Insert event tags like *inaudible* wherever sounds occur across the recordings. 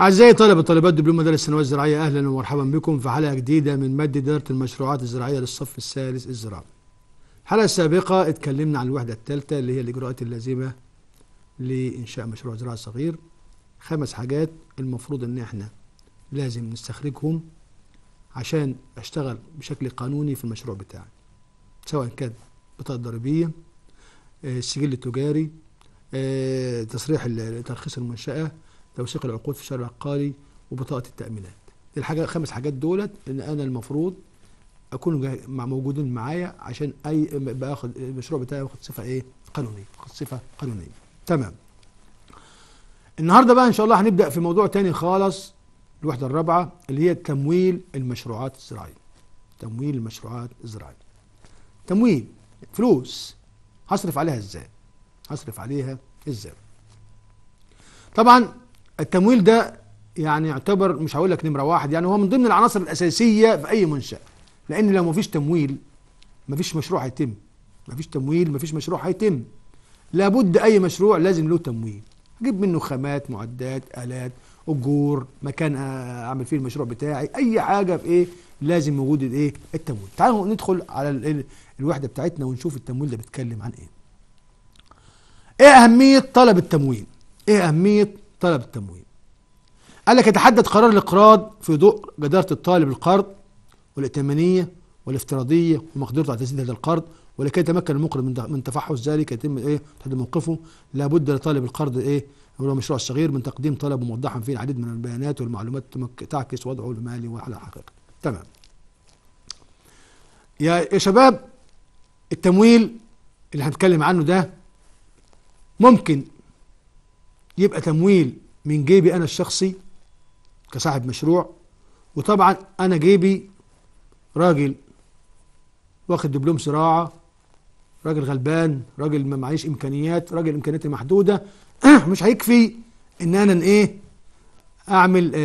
أعزائي طلبة طالبات دبلوم مدارس الثانوية الزراعية أهلا ومرحبا بكم في حلقة جديدة من مادة إدارة المشروعات الزراعية للصف الثالث الزراعي. الحلقة السابقة اتكلمنا عن الوحدة الثالثة اللي هي الإجراءات اللازمة لإنشاء مشروع زراعي صغير. خمس حاجات المفروض إن إحنا لازم نستخرجهم عشان أشتغل بشكل قانوني في المشروع بتاعي. سواء كانت بطاقة ضريبية، آه، السجل التجاري، آه، تصريح ترخيص المنشأة، توثيق العقود في الشارع العقاري وبطاقه التامينات الحاجه الخمس حاجات دولت ان انا المفروض اكون مع موجودين معايا عشان اي باخد المشروع بتاعي ياخد صفه ايه قانونيه ياخد صفه قانونيه تمام النهارده بقى ان شاء الله هنبدا في موضوع تاني خالص الوحده الرابعه اللي هي تمويل المشروعات الزراعيه تمويل المشروعات الزراعيه تمويل فلوس هصرف عليها ازاي هصرف عليها ازاي طبعا التمويل ده يعني يعتبر مش هقول لك نمره واحد يعني هو من ضمن العناصر الاساسيه في اي منشاه لان لو مفيش تمويل مفيش مشروع هيتم مفيش تمويل مفيش مشروع هيتم لابد اي مشروع لازم له تمويل اجيب منه خامات معدات الات اجور مكان آه، اعمل فيه المشروع بتاعي اي حاجه في ايه لازم وجود الايه التمويل تعالوا ندخل على الوحده بتاعتنا ونشوف التمويل ده بيتكلم عن ايه ايه اهميه طلب التمويل ايه اهميه طلب التمويل قال لك يتحدد قرار الاقراض في ضوء جدارة الطالب القرض والائتمانية والافتراضية ومقدرته على تسديد هذا القرض ولكي يتمكن المقرض من من تفحص ذلك يتم ايه تحديد موقفه لابد لطالب القرض ايه هو المشروع الصغير من تقديم طلب موضحا فيه العديد من البيانات والمعلومات تعكس وضعه المالي وعلى حقيقة تمام يا يا شباب التمويل اللي هنتكلم عنه ده ممكن يبقى تمويل من جيبي أنا الشخصي كصاحب مشروع وطبعا أنا جيبي راجل واخد دبلوم زراعة راجل غلبان راجل ما معيش إمكانيات راجل إمكانياتي محدودة *clears throat* مش هيكفي إن أنا إيه أعمل آه،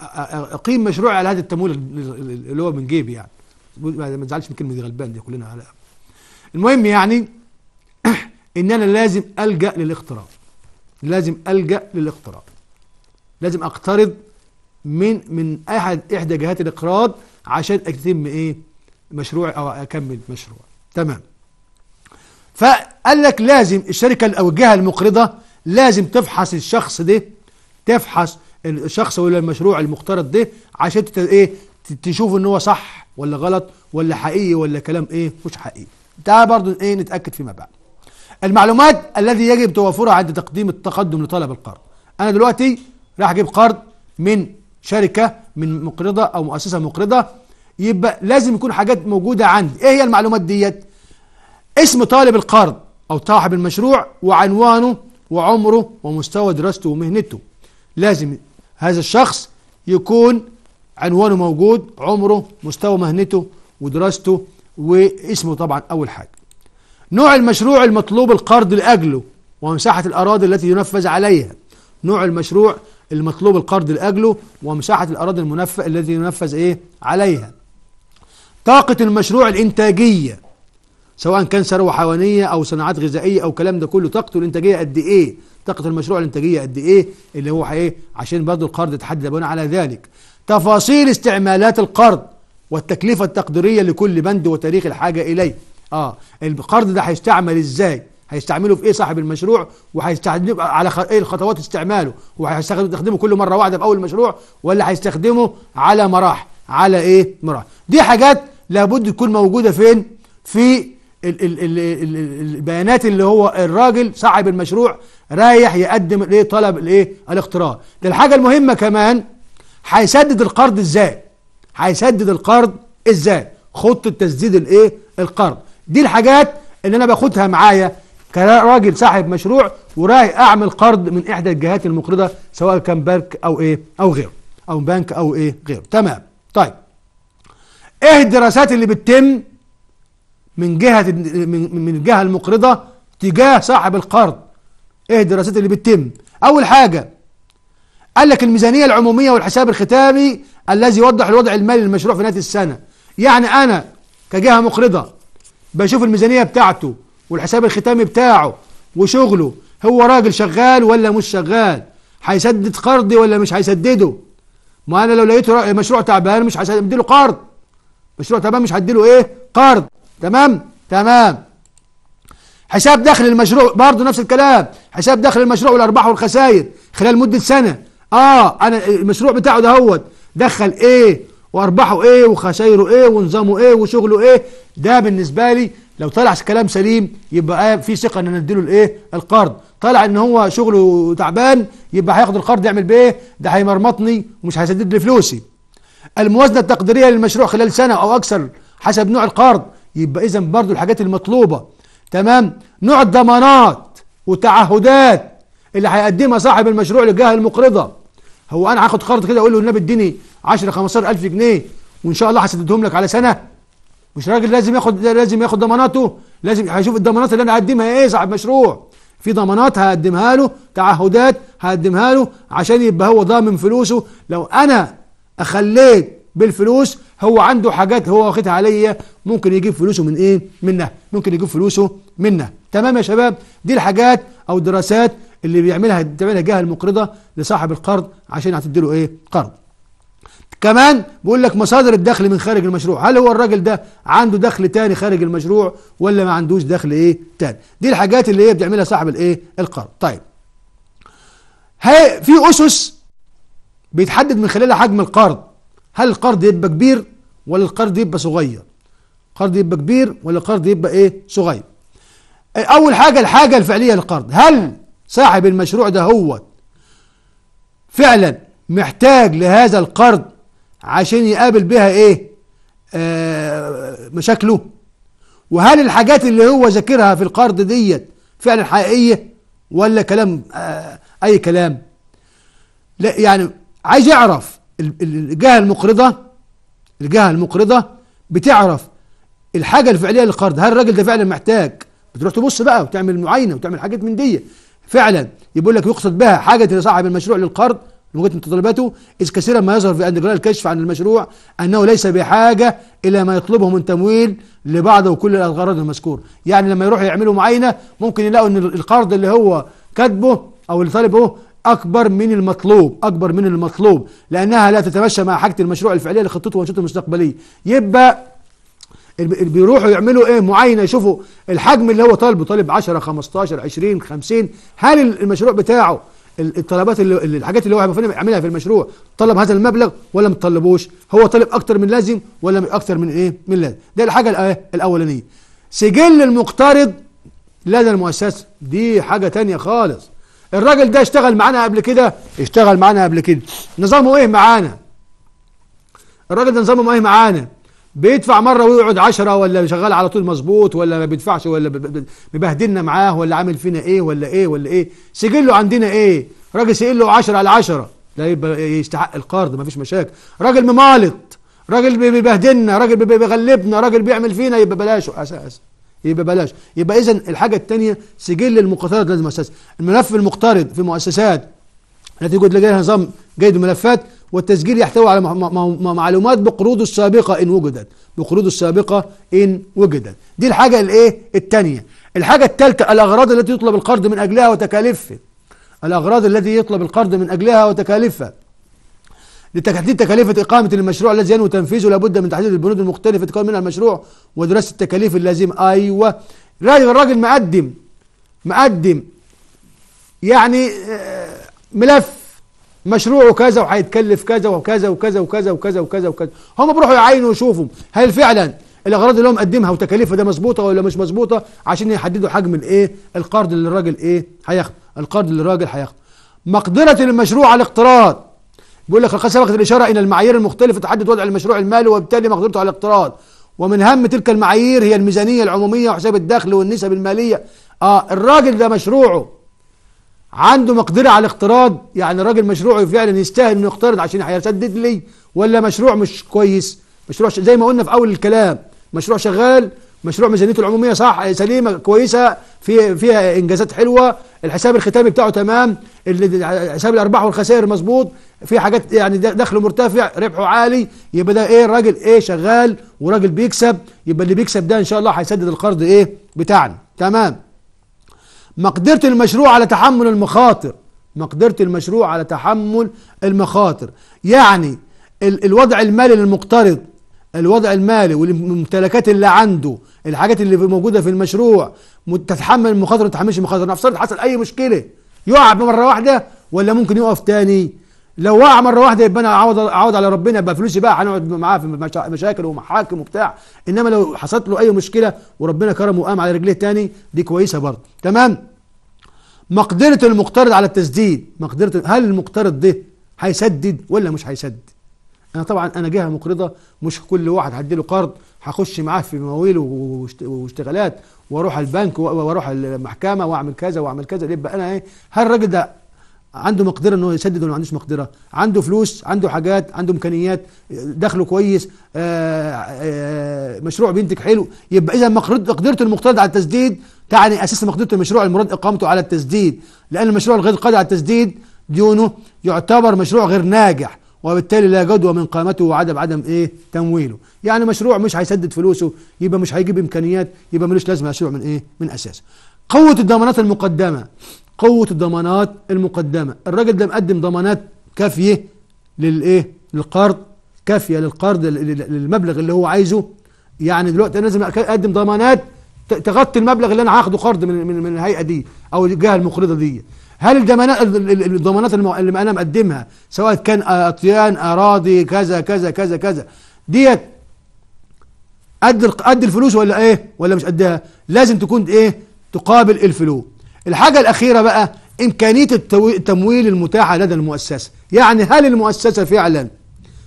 آه، آه، أقيم مشروع على هذا التمويل اللي هو من جيبي يعني ما تزعلش من كلمة غلبان دي كلنا على المهم يعني *clears throat* إن أنا لازم ألجأ للاقتراض لازم ألجأ للاقتراض لازم أقترض من من أحد إحدى جهات الاقراض عشان أتم إيه مشروع أو أكمل مشروع تمام فقال لك لازم الشركة أو الجهة المقرضة لازم تفحص الشخص ده تفحص الشخص ولا المشروع المقترض ده عشان ايه تشوف ان هو صح ولا غلط ولا حقيقي ولا كلام ايه مش حقيقي ده برضو ايه نتاكد فيما بعد المعلومات الذي يجب توافرها عند تقديم التقدم لطلب القرض انا دلوقتي راح اجيب قرض من شركه من مقرضه او مؤسسه مقرضه يبقى لازم يكون حاجات موجوده عندي ايه هي المعلومات ديت اسم طالب القرض او صاحب المشروع وعنوانه وعمره ومستوى دراسته ومهنته لازم هذا الشخص يكون عنوانه موجود عمره مستوى مهنته ودراسته واسمه طبعا اول حاجه نوع المشروع المطلوب القرض لأجله ومساحة الأراضي التي ينفذ عليها نوع المشروع المطلوب القرض لأجله ومساحة الأراضي المنفذ التي ينفذ إيه عليها طاقة المشروع الإنتاجية سواء كان ثروة حيوانية أو صناعات غذائية أو الكلام ده كله طاقته الإنتاجية قد إيه طاقة المشروع الإنتاجية قد إيه اللي هو إيه عشان برضه القرض يتحدد بناء على ذلك تفاصيل استعمالات القرض والتكلفة التقديرية لكل بند وتاريخ الحاجة إليه اه القرض ده هيستعمل ازاي هيستعمله في ايه صاحب المشروع وهيستعمله على خ... ايه الخطوات استعماله وهيستخدمه كل مره واحده في اول المشروع ولا هيستخدمه على مراحل على ايه مراحل دي حاجات لابد تكون موجوده فين في ال ال ال ال البيانات اللي هو الراجل صاحب المشروع رايح يقدم الايه طلب الايه الاقتراض ده الحاجه المهمه كمان هيسدد القرض ازاي هيسدد القرض ازاي خطه تسديد الايه القرض دي الحاجات اللي انا باخدها معايا كراجل صاحب مشروع وراي اعمل قرض من احدى الجهات المقرضه سواء كان بنك او ايه او غيره او بنك او ايه غيره تمام طيب ايه الدراسات اللي بتتم من جهه من الجهه المقرضه تجاه صاحب القرض ايه الدراسات اللي بتتم اول حاجه قال لك الميزانيه العموميه والحساب الختامي الذي يوضح الوضع المالي للمشروع في نهايه السنه يعني انا كجهه مقرضه بشوف الميزانية بتاعته والحساب الختامي بتاعه وشغله هو راجل شغال ولا مش شغال هيسدد قرضي ولا مش هيسدده ما انا لو لقيته مشروع تعبان مش هديله قرض مشروع تعبان مش هديله ايه قرض تمام تمام حساب دخل المشروع برضه نفس الكلام حساب دخل المشروع والارباح والخسائر خلال مده سنه اه انا المشروع بتاعه دهوت دخل ايه وارباحه ايه وخسايره ايه ونظامه ايه وشغله ايه ده بالنسبه لي لو طلع كلام سليم يبقى آه، في ثقه ان نديله الايه القرض طلع ان هو شغله تعبان يبقى هياخد القرض يعمل بيه ده هيمرمطني ومش هيسدد لي فلوسي الموازنه التقديريه للمشروع خلال سنه او اكثر حسب نوع القرض يبقى اذا برضو الحاجات المطلوبه تمام نوع الضمانات وتعهدات اللي هيقدمها صاحب المشروع للجهه المقرضه هو انا هاخد قرض كده اقول له النبي اديني 10 15000 جنيه وان شاء الله هسددهم لك على سنه مش راجل لازم ياخد لازم ياخد ضماناته لازم هيشوف الضمانات اللي انا هقدمها ايه صاحب مشروع في ضمانات هقدمها له تعهدات هقدمها له عشان يبقى هو ضامن فلوسه لو انا اخليت بالفلوس هو عنده حاجات هو واخدها عليا ممكن يجيب فلوسه من ايه منها ممكن يجيب فلوسه منها تمام يا شباب دي الحاجات او الدراسات اللي بيعملها بتعملها جهه المقرضه لصاحب القرض عشان له ايه قرض كمان بيقول لك مصادر الدخل من خارج المشروع هل هو الراجل ده عنده دخل تاني خارج المشروع ولا ما عندوش دخل ايه تاني دي الحاجات اللي هي بتعملها صاحب الايه القرض طيب هي في اسس بيتحدد من خلالها حجم القرض هل القرض يبقى كبير ولا القرض يبقى صغير القرض يبقى كبير ولا القرض يبقى ايه صغير اول حاجه الحاجه الفعليه للقرض هل صاحب المشروع ده هو فعلا محتاج لهذا القرض عشان يقابل بها ايه آه مشاكله وهل الحاجات اللي هو ذاكرها في القرض ديت فعلا حقيقية ولا كلام آه اي كلام لا يعني عايز يعرف الجهة المقرضة الجهة المقرضة بتعرف الحاجة الفعلية للقرض هل الراجل ده فعلا محتاج بتروح تبص بقى وتعمل معاينة وتعمل حاجات من دي فعلا يقول لك يقصد بها حاجة صاحب المشروع للقرض لمجرد متطلباته إذ كثيرا ما يظهر في أن الكشف عن المشروع أنه ليس بحاجة إلى ما يطلبه من تمويل لبعض وكل الأغراض المذكور يعني لما يروحوا يعملوا معينة ممكن يلاقوا أن القرض اللي هو كاتبه أو اللي طالبه أكبر من المطلوب أكبر من المطلوب لأنها لا تتمشى مع حاجة المشروع الفعلية لخطته وأنشطته المستقبلية يبقى اللي بيروحوا يعملوا ايه معاينه يشوفوا الحجم اللي هو طالبه طالب 10 15 20 50 هل المشروع بتاعه الطلبات اللي الحاجات اللي هو هيعملها في المشروع طلب هذا المبلغ ولا ما طلبوش هو طالب اكتر من لازم ولا اكتر من ايه من لازم ده الحاجه الاولانيه سجل المقترض لدى المؤسسه دي حاجه تانية خالص الراجل ده اشتغل معانا قبل كده اشتغل معانا قبل كده نظامه ايه معانا الراجل ده نظامه ايه معانا بيدفع مره ويقعد عشرة ولا شغال على طول مظبوط ولا ما بيدفعش ولا مبهدلنا معاه ولا عامل فينا ايه ولا ايه ولا ايه سجله عندنا ايه راجل سجله 10 على 10 لا يبقى يستحق القرض مفيش مشاكل راجل ممالط راجل بيبهدلنا راجل بيغلبنا راجل بيعمل فينا يبقى بلاشه اساس يبقى بلاش يبقى اذا الحاجه الثانيه سجل المقترض لازم اساس الملف المقترض في مؤسسات التي يوجد لديها نظام جيد الملفات والتسجيل يحتوي على معلومات بقروضه السابقة إن وجدت بقروضه السابقة إن وجدت دي الحاجة الإيه التانية الحاجة التالتة الأغراض التي يطلب القرض من أجلها وتكاليفه الأغراض التي يطلب القرض من أجلها وتكاليفها لتحديد تكاليف إقامة المشروع الذي ينوي تنفيذه لابد من تحديد البنود المختلفة تكون منها المشروع ودراسة التكاليف اللازمة أيوه الراجل مقدم مقدم يعني آه، ملف مشروعه كذا وهيتكلف كذا وكذا وكذا وكذا وكذا وكذا وكذا هم بيروحوا يعينوا ويشوفوا هل فعلا الاغراض اللي هم مقدمها وتكاليفها ده مظبوطه ولا مش مظبوطه عشان يحددوا حجم الايه القرض اللي الراجل ايه هياخده القرض اللي الراجل هياخده مقدره المشروع على الاقتراض بيقول لك لقد سبقت الاشاره الى المعايير المختلفه تحدد وضع المشروع المالي وبالتالي مقدرته على الاقتراض ومن هم تلك المعايير هي الميزانيه العموميه وحساب الدخل والنسب الماليه اه الراجل ده مشروعه عنده مقدرة على الاقتراض يعني الراجل مشروعه فعلا يستاهل انه يقترض عشان هيسدد لي ولا مشروع مش كويس مشروع زي ما قلنا في اول الكلام مشروع شغال مشروع ميزانيته العموميه صح سليمه كويسه في فيها انجازات حلوه الحساب الختامي بتاعه تمام حساب الارباح والخسائر مظبوط في حاجات يعني دخله مرتفع ربحه عالي يبقى ده ايه الراجل ايه شغال وراجل بيكسب يبقى اللي بيكسب ده ان شاء الله هيسدد القرض ايه بتاعنا تمام مقدرة المشروع على تحمل المخاطر مقدرة المشروع على تحمل المخاطر يعني ال الوضع المالي للمقترض الوضع المالي والممتلكات اللي عنده الحاجات اللي موجودة في المشروع تتحمل المخاطر ما تتحملش المخاطر نفسرت حصل أي مشكلة يقع مرة واحدة ولا ممكن يقف تاني لو وقع مره واحده يبقى انا اعوض اعوض على ربنا يبقى فلوسي بقى هنقعد معاه في مشاكل ومحاكم وبتاع انما لو حصلت له اي مشكله وربنا كرمه وقام على رجليه تاني دي كويسه برضه تمام مقدرة المقترض على التسديد مقدرة هل المقترض ده هيسدد ولا مش هيسدد انا طبعا انا جهه مقرضه مش كل واحد هديله قرض هخش معاه في مواويل واشتغالات واروح البنك واروح المحكمه واعمل كذا واعمل كذا يبقى انا ايه هل الراجل ده عنده مقدره ان هو يسدد ولا ما عندوش مقدره عنده فلوس عنده حاجات عنده امكانيات دخله كويس آآ آه، آآ آه، مشروع بينتج حلو يبقى اذا مقدرته المقترض على التسديد تعني أساس مقدمة المشروع المراد إقامته على التسديد لأن المشروع الغير قادر على التسديد ديونه يعتبر مشروع غير ناجح وبالتالي لا جدوى من قامته وعدم عدم ايه تمويله يعني مشروع مش هيسدد فلوسه يبقى مش هيجيب امكانيات يبقى ملوش لازمه مشروع من ايه من اساسه قوه الضمانات المقدمه قوه الضمانات المقدمه الراجل ده مقدم ضمانات كافيه للايه للقرض كافيه للقرض للمبلغ اللي هو عايزه يعني دلوقتي لازم اقدم ضمانات تغطي المبلغ اللي انا هاخده قرض من من, من الهيئه دي او الجهه المقرضه دي هل الضمانات الضمانات اللي انا مقدمها سواء كان اطيان اراضي كذا كذا كذا كذا ديت قد قد الفلوس ولا ايه ولا مش قدها لازم تكون ايه تقابل الفلوس الحاجه الاخيره بقى امكانيه التمويل المتاحه لدى المؤسسه يعني هل المؤسسه فعلا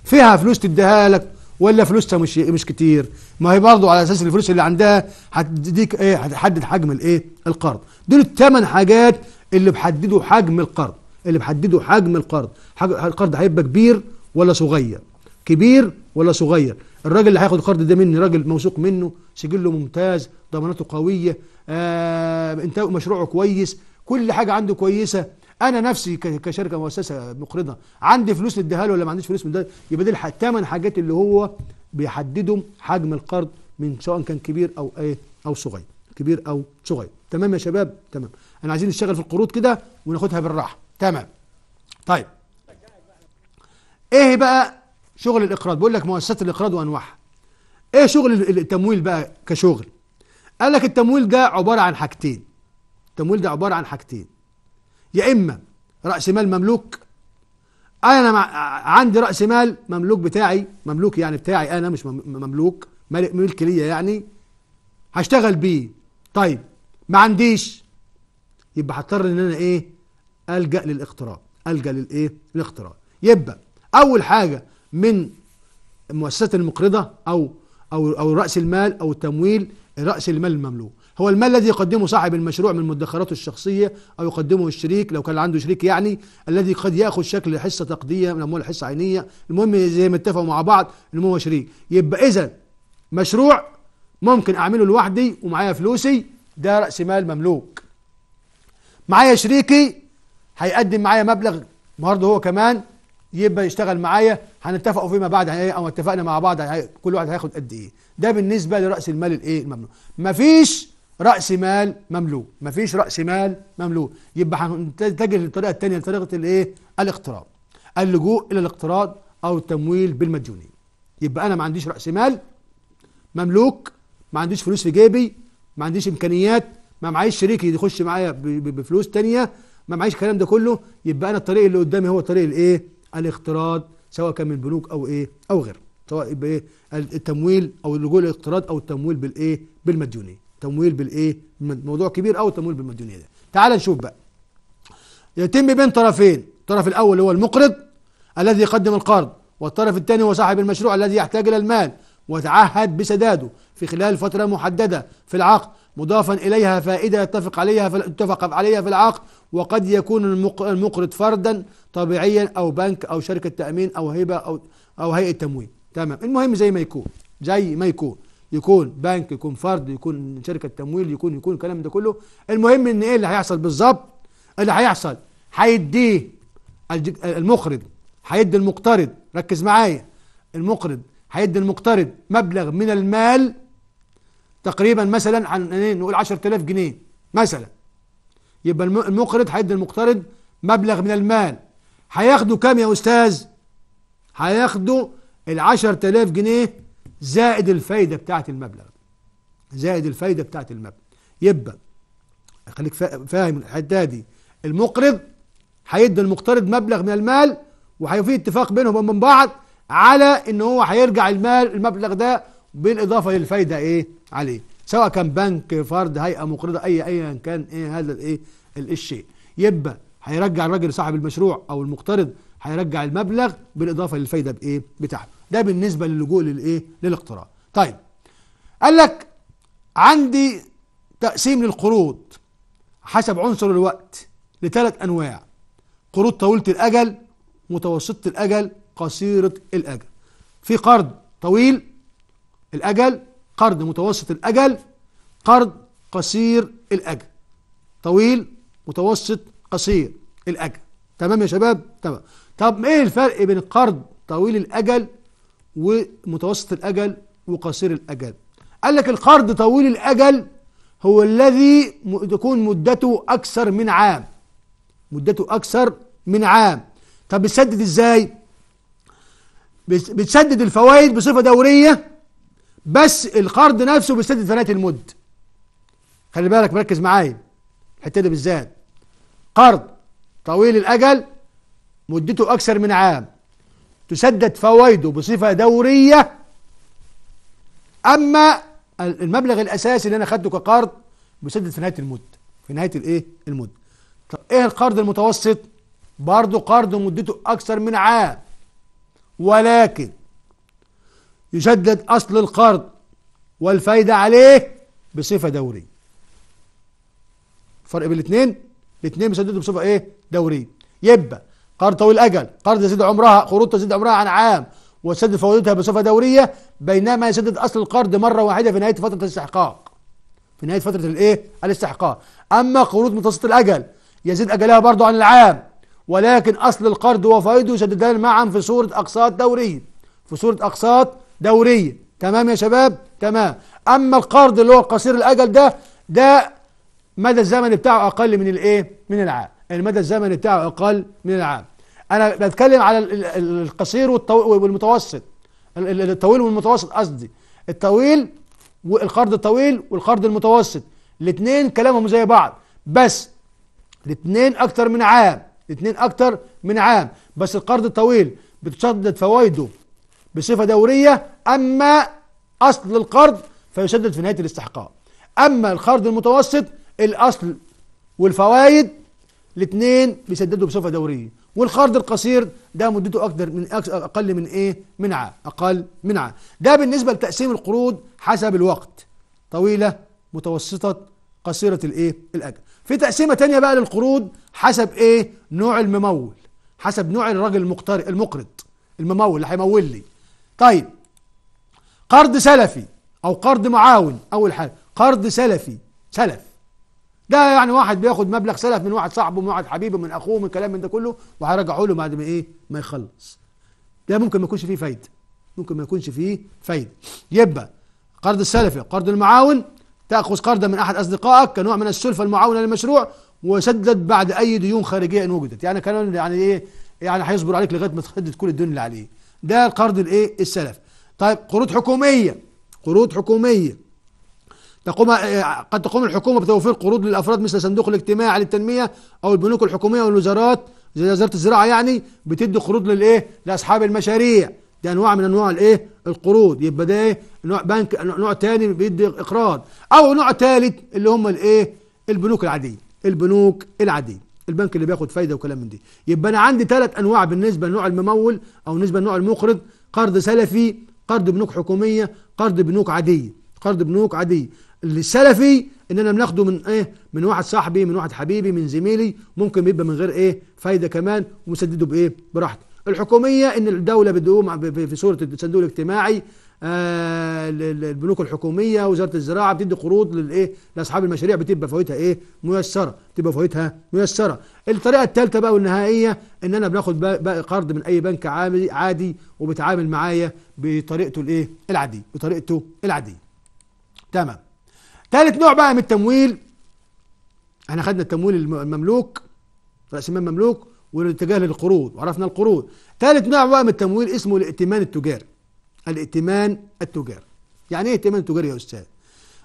فيها فلوس تديها لك ولا فلوسها مش مش كتير ما هي برضه على اساس الفلوس اللي عندها هتديك ايه هتحدد حجم الايه القرض دول الثمان حاجات اللي بيحددوا حجم القرض اللي بيحددوا حجم القرض القرض هيبقى كبير ولا صغير كبير ولا صغير الراجل اللي هياخد القرض ده مني راجل موثوق منه سجله ممتاز ضماناته قويه آه انت مشروعه كويس كل حاجه عنده كويسه انا نفسي كشركه مؤسسه مقرضه عندي فلوس نديها له ولا ما عنديش فلوس نديها يبقى دي الثمان حاجات اللي هو بيحددهم حجم القرض من سواء كان كبير او ايه او صغير كبير او صغير تمام يا شباب تمام انا عايزين نشتغل في القروض كده وناخدها بالراحه تمام طيب ايه بقى شغل الاقراض بقول لك مؤسسات الاقراض وانواعها ايه شغل التمويل بقى كشغل قال لك التمويل ده عباره عن حاجتين التمويل ده عباره عن حاجتين يا إما رأس مال مملوك أنا مع عندي رأس مال مملوك بتاعي مملوك يعني بتاعي أنا مش مملوك ملك ليا يعني هشتغل بيه طيب ما عنديش يبقى هضطر ان انا ايه الجا للاقتراض الجا للايه الاقتراض يبقى اول حاجه من المؤسسات المقرضه او او او راس المال او التمويل راس المال المملوك هو المال الذي يقدمه صاحب المشروع من مدخراته الشخصية أو يقدمه الشريك لو كان عنده شريك يعني الذي قد يأخذ شكل حصة تقدية من أموال حصة عينية المهم زي ما اتفقوا مع بعض إن هو شريك يبقى إذا مشروع ممكن أعمله لوحدي ومعايا فلوسي ده رأس مال مملوك معايا شريكي هيقدم معايا مبلغ برضه هو كمان يبقى يشتغل معايا هنتفقوا فيما بعد او اتفقنا مع بعض كل واحد هياخد قد ايه ده بالنسبه لراس المال الايه المملوك مفيش راس مال مملوء مفيش راس مال مملوء يبقى هنتجه للطريقه الثانيه لطريقه الايه الاقتراض اللجوء الى الاقتراض او التمويل بالمديونيه يبقى انا ما عنديش راس مال مملوك ما عنديش فلوس في جيبي ما عنديش امكانيات ما معيش شريك يخش معايا بفلوس تانية ما معيش الكلام ده كله يبقى انا الطريق اللي قدامي هو طريق الايه الاقتراض سواء كان من بنوك او ايه او غيره سواء يبقى ايه التمويل او اللجوء للاقتراض او التمويل بالايه بالمديونيه تمويل بالايه موضوع كبير قوي التمويل بالمديونيه ده تعال نشوف بقى يتم بين طرفين الطرف الاول هو المقرض الذي يقدم القرض والطرف الثاني هو صاحب المشروع الذي يحتاج الى المال وتعهد بسداده في خلال فتره محدده في العقد مضافا اليها فائده يتفق عليها في اتفق عليها في العقد وقد يكون المقرض فردا طبيعيا او بنك او شركه تامين او هبه او او هيئه تمويل تمام المهم زي ما يكون زي ما يكون يكون بنك يكون فرد يكون شركه تمويل يكون يكون الكلام ده كله المهم ان ايه اللي هيحصل بالظبط اللي هيحصل هيديه المقرض هيدي المقترض ركز معايا المقرض هيدي المقترض مبلغ من المال تقريبا مثلا عن إيه؟ نقول 10000 جنيه مثلا يبقى المقرض هيدي المقترض مبلغ من المال هياخده كام يا استاذ هياخده ال 10000 جنيه زائد الفايدة بتاعة المبلغ زائد الفايدة بتاعة المبلغ يبقى خليك فاهم الحتة دي المقرض هيدي المقترض مبلغ من المال وهيفيد اتفاق بينهم وبين بعض على ان هو هيرجع المال المبلغ ده بالاضافه للفايده ايه عليه سواء كان بنك فرد هيئه مقرضه اي ايا كان ايه هذا الايه الشيء يبقى هيرجع الراجل صاحب المشروع او المقترض هيرجع المبلغ بالاضافه للفايده بايه بتاعته ده بالنسبة للجوء للايه للاقتراع. طيب قال لك عندي تقسيم للقروض حسب عنصر الوقت لثلاث انواع قروض طويلة الاجل متوسطة الاجل قصيرة الاجل في قرض طويل الاجل قرض متوسط الاجل قرض قصير الاجل طويل متوسط قصير الاجل تمام يا شباب تمام طب ايه الفرق بين القرض طويل الاجل ومتوسط الأجل وقصير الأجل قال لك القرض طويل الأجل هو الذي تكون مدته أكثر من عام مدته أكثر من عام طب بتسدد إزاي؟ بتسدد الفوائد بصفة دورية بس القرض نفسه بيسدد فنات المد خلي بالك مركز معايا الحتة دي بالذات قرض طويل الأجل مدته أكثر من عام تسدد فوائده بصفة دورية أما المبلغ الأساسي اللي أنا خدته كقرض بيسدد في نهاية المدة في نهاية الإيه؟ المدة طب إيه القرض المتوسط؟ برضه قرض مدته أكثر من عام ولكن يسدد أصل القرض والفايدة عليه بصفة دورية الفرق بين الاثنين الاثنين بيسددوا بصفة إيه؟ دورية يبقى قرض طويل الاجل قرض يزيد عمرها قروض تزيد عمرها عن عام وتسدد فوائدها بصفه دوريه بينما يسدد اصل القرض مره واحده في نهايه فتره الاستحقاق في نهايه فتره الايه الاستحقاق اما قروض متوسطه الاجل يزيد اجلها برضه عن العام ولكن اصل القرض وفائده يسددان معا في صوره اقساط دوريه في صوره اقساط دوريه تمام يا شباب تمام اما القرض اللي هو قصير الاجل ده ده مدى الزمن بتاعه اقل من الايه من العام المدى يعني الزمني بتاعه أقل من العام أنا بتكلم على القصير والمتوسط الطويل والمتوسط قصدي الطويل والقرض الطويل والقرض المتوسط الاثنين كلامهم زي بعض بس الاثنين أكتر من عام الاثنين أكتر من عام بس القرض الطويل بتسدد فوائده بصفة دورية أما أصل القرض فيسدد في نهاية الاستحقاق أما القرض المتوسط الأصل والفوائد الاثنين بيسددوا بصفه دوريه والقرض القصير ده مدته اكثر من اقل من ايه من عام اقل من عام ده بالنسبه لتقسيم القروض حسب الوقت طويله متوسطه قصيره الايه الاجل في تقسيمه ثانيه بقى للقروض حسب ايه نوع الممول حسب نوع الراجل المقترض المقرض الممول اللي هيمول لي طيب قرض سلفي او قرض معاون اول حاجه قرض سلفي سلف ده يعني واحد بياخد مبلغ سلف من واحد صاحبه من واحد حبيبه من اخوه من كلام من ده كله وهيرجعه له بعد ما ايه ما يخلص ده ممكن ما يكونش فيه فايده ممكن ما يكونش فيه فايده يبقى قرض السلفي قرض المعاون تاخذ قرضا من احد اصدقائك كنوع من السلفه المعاونه للمشروع وسدد بعد اي ديون خارجيه ان وجدت يعني كان يعني ايه يعني هيصبر عليك لغايه ما تسدد كل الدنيا اللي عليه ده القرض الايه السلفي طيب قروض حكوميه قروض حكوميه تقوم قد تقوم الحكومة بتوفير قروض للأفراد مثل صندوق الاجتماع للتنمية أو البنوك الحكومية والوزارات زي وزارة الزراعة يعني بتدي قروض للإيه لأصحاب المشاريع دي أنواع من أنواع الإيه القروض يبقى ده إيه نوع بنك نوع تاني بيدي إقراض أو نوع ثالث اللي هم الإيه البنوك العادية البنوك العادية البنك اللي بياخد فايده وكلام من دي يبقى انا عندي ثلاث انواع بالنسبه لنوع الممول او بالنسبه لنوع المقرض قرض سلفي قرض بنوك حكوميه قرض بنوك عاديه قرض بنوك عاديه السلفي ان انا بناخده من ايه من واحد صاحبي من واحد حبيبي من زميلي ممكن يبقى من غير ايه فايده كمان ومسدده بايه براحتي الحكوميه ان الدوله بتقوم في صوره الصندوق الاجتماعي آه البنوك الحكوميه وزاره الزراعه بتدي قروض للايه لاصحاب المشاريع بتبقى فوائدها ايه ميسره بتبقى فوائدها ميسره الطريقه الثالثه بقى والنهائيه ان انا بناخد بقى قرض من اي بنك عادي عادي وبيتعامل معايا بطريقته الايه العاديه بطريقته العاديه تمام ثالث نوع بقى من التمويل احنا خدنا التمويل المملوك راس المال مملوك والاتجاه للقروض وعرفنا القروض ثالث نوع بقى من التمويل اسمه الائتمان التجاري الائتمان التجاري يعني ايه ائتمان تجاري يا استاذ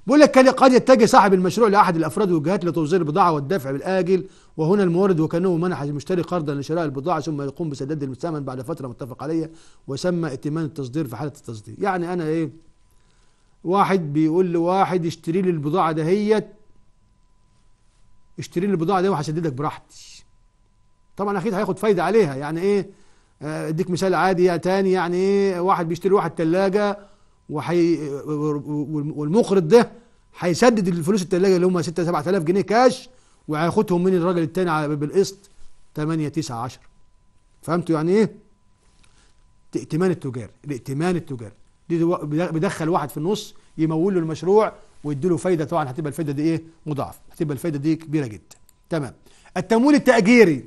بيقول لك قد يتجه صاحب المشروع لاحد الافراد والجهات لتوظيف البضاعه والدفع بالاجل وهنا المورد وكانه منح المشتري قرضا لشراء البضاعه ثم يقوم بسداد المثمن بعد فتره متفق عليها وسمى ائتمان التصدير في حاله التصدير يعني انا ايه واحد بيقول لواحد اشتري لي البضاعة دهيت اشتري لي البضاعة دي وهسددك براحتي طبعا اكيد هياخد فايدة عليها يعني ايه آه، اديك مثال عادي يعني تاني يعني ايه واحد بيشتري واحد تلاجة وحي والمقرض ده هيسدد الفلوس التلاجة اللي هم 6 7000 جنيه كاش وهياخدهم من الراجل التاني بالقسط 8 9 10 فهمتوا يعني ايه؟ ائتمان التجاري الائتمان التجاري بيدخل واحد في النص يمول له المشروع ويديله فايده طبعا هتبقى الفايده دي ايه مضاعفه هتبقى الفايده دي كبيره جدا تمام التمويل التاجيري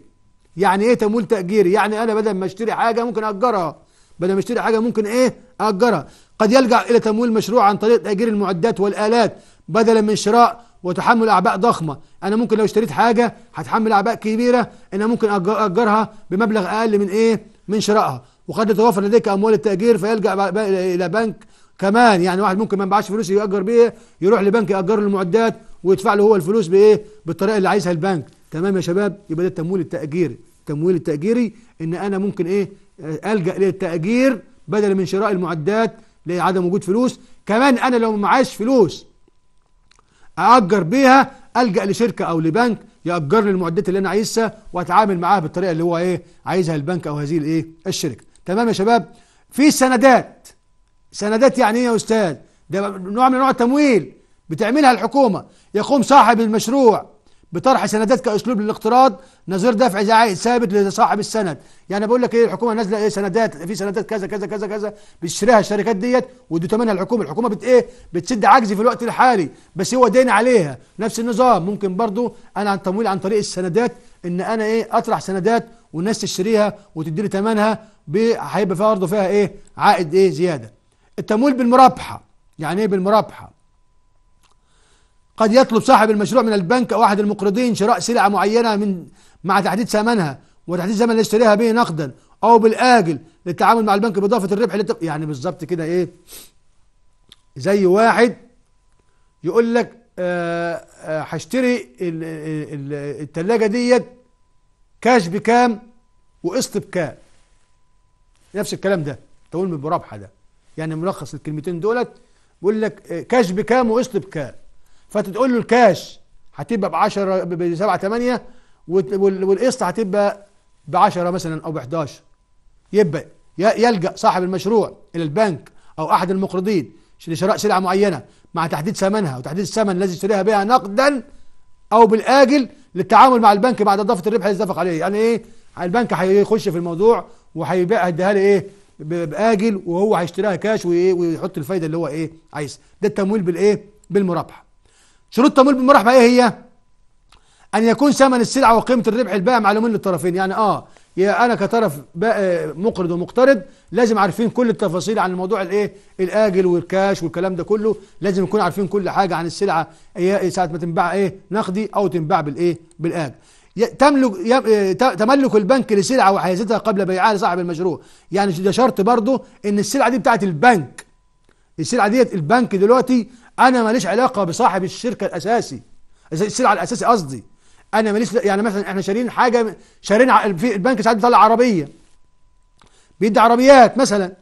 يعني ايه تمويل تاجيري يعني انا بدل ما اشتري حاجه ممكن اجرها بدل ما اشتري حاجه ممكن ايه اجرها قد يلجا الى تمويل مشروع عن طريق تاجير المعدات والالات بدلا من شراء وتحمل اعباء ضخمه انا ممكن لو اشتريت حاجه هتحمل اعباء كبيره انا ممكن اجرها بمبلغ اقل من ايه من شرائها وقد تتوفر لديك اموال التاجير فيلجا الى بنك كمان يعني واحد ممكن ما معاش فلوس ياجر بيه يروح لبنك ياجر له المعدات ويدفع له هو الفلوس بايه بالطريقه اللي عايزها البنك تمام يا شباب يبقى ده التمويل التاجيري التمويل التاجيري ان انا ممكن ايه الجا للتاجير بدل من شراء المعدات لعدم وجود فلوس كمان انا لو معاش فلوس اجر بيها الجا لشركه او لبنك ياجر لي المعدات اللي انا عايزها واتعامل معاها بالطريقه اللي هو ايه عايزها البنك او هذه الايه الشركه تمام يا شباب في سندات سندات يعني ايه يا استاذ ده نوع من انواع التمويل بتعملها الحكومه يقوم صاحب المشروع بطرح سندات كاسلوب للاقتراض نظير دفع عائد ثابت لصاحب السند يعني بقول لك ايه الحكومه نازله ايه سندات في سندات كذا كذا كذا كذا بتشتريها الشركات ديت ودي تمنها الحكومه الحكومه بت ايه بتسد عجز في الوقت الحالي بس هو دين عليها نفس النظام ممكن برضو انا عن تمويل عن طريق السندات ان انا ايه اطرح سندات والناس تشتريها وتديني ثمنها هيبقى فيها برضه فيها ايه عائد ايه زياده التمويل بالمرابحه يعني ايه بالمرابحه قد يطلب صاحب المشروع من البنك او احد المقرضين شراء سلعه معينه من مع تحديد ثمنها وتحديد زمن اللي يشتريها به نقدا او بالاجل للتعامل مع البنك باضافه الربح اللي تق... يعني بالظبط كده ايه زي واحد يقول لك آه، آه، هشتري الثلاجه ديت كاش بكام وقسط بكام نفس الكلام ده تقول من برابحه ده يعني ملخص الكلمتين دولت بيقول لك آه، كاش بكام وقسط بكام فتقول له الكاش هتبقى ب 10 ب 7 8 والقسط هتبقى ب 10 مثلا او ب 11 يبقى يلجا صاحب المشروع الى البنك او احد المقرضين لشراء سلعه معينه مع تحديد ثمنها وتحديد الثمن الذي يشتريها بها نقدا او بالاجل للتعامل مع البنك بعد اضافه الربح الذي اتفق عليه يعني ايه البنك هيخش في الموضوع وهيبيعها اديها لي ايه باجل وهو هيشتريها كاش ويحط الفايده اللي هو ايه عايزها ده التمويل بالايه بالمرابحه شروط التمويل بالمرابحه ايه هي ان يكون ثمن السلعه وقيمه الربح البائع معلومين للطرفين يعني اه يا انا كطرف مقرض ومقترض لازم عارفين كل التفاصيل عن الموضوع الايه الاجل والكاش والكلام ده كله لازم يكون عارفين كل حاجه عن السلعه ساعه ما تنباع ايه نقدي او تنباع بالايه بالاجل تملك آه، تملك البنك لسلعة وحيازتها قبل بيعها لصاحب المشروع يعني ده شرط برضه ان السلعة دي بتاعت البنك السلعة ديت البنك دلوقتي انا ماليش علاقة بصاحب الشركة الاساسي السلعة الاساسي قصدي انا ماليش يعني مثلا احنا شارين حاجة شارين في البنك ساعات بيطلع عربية بيدي عربيات مثلا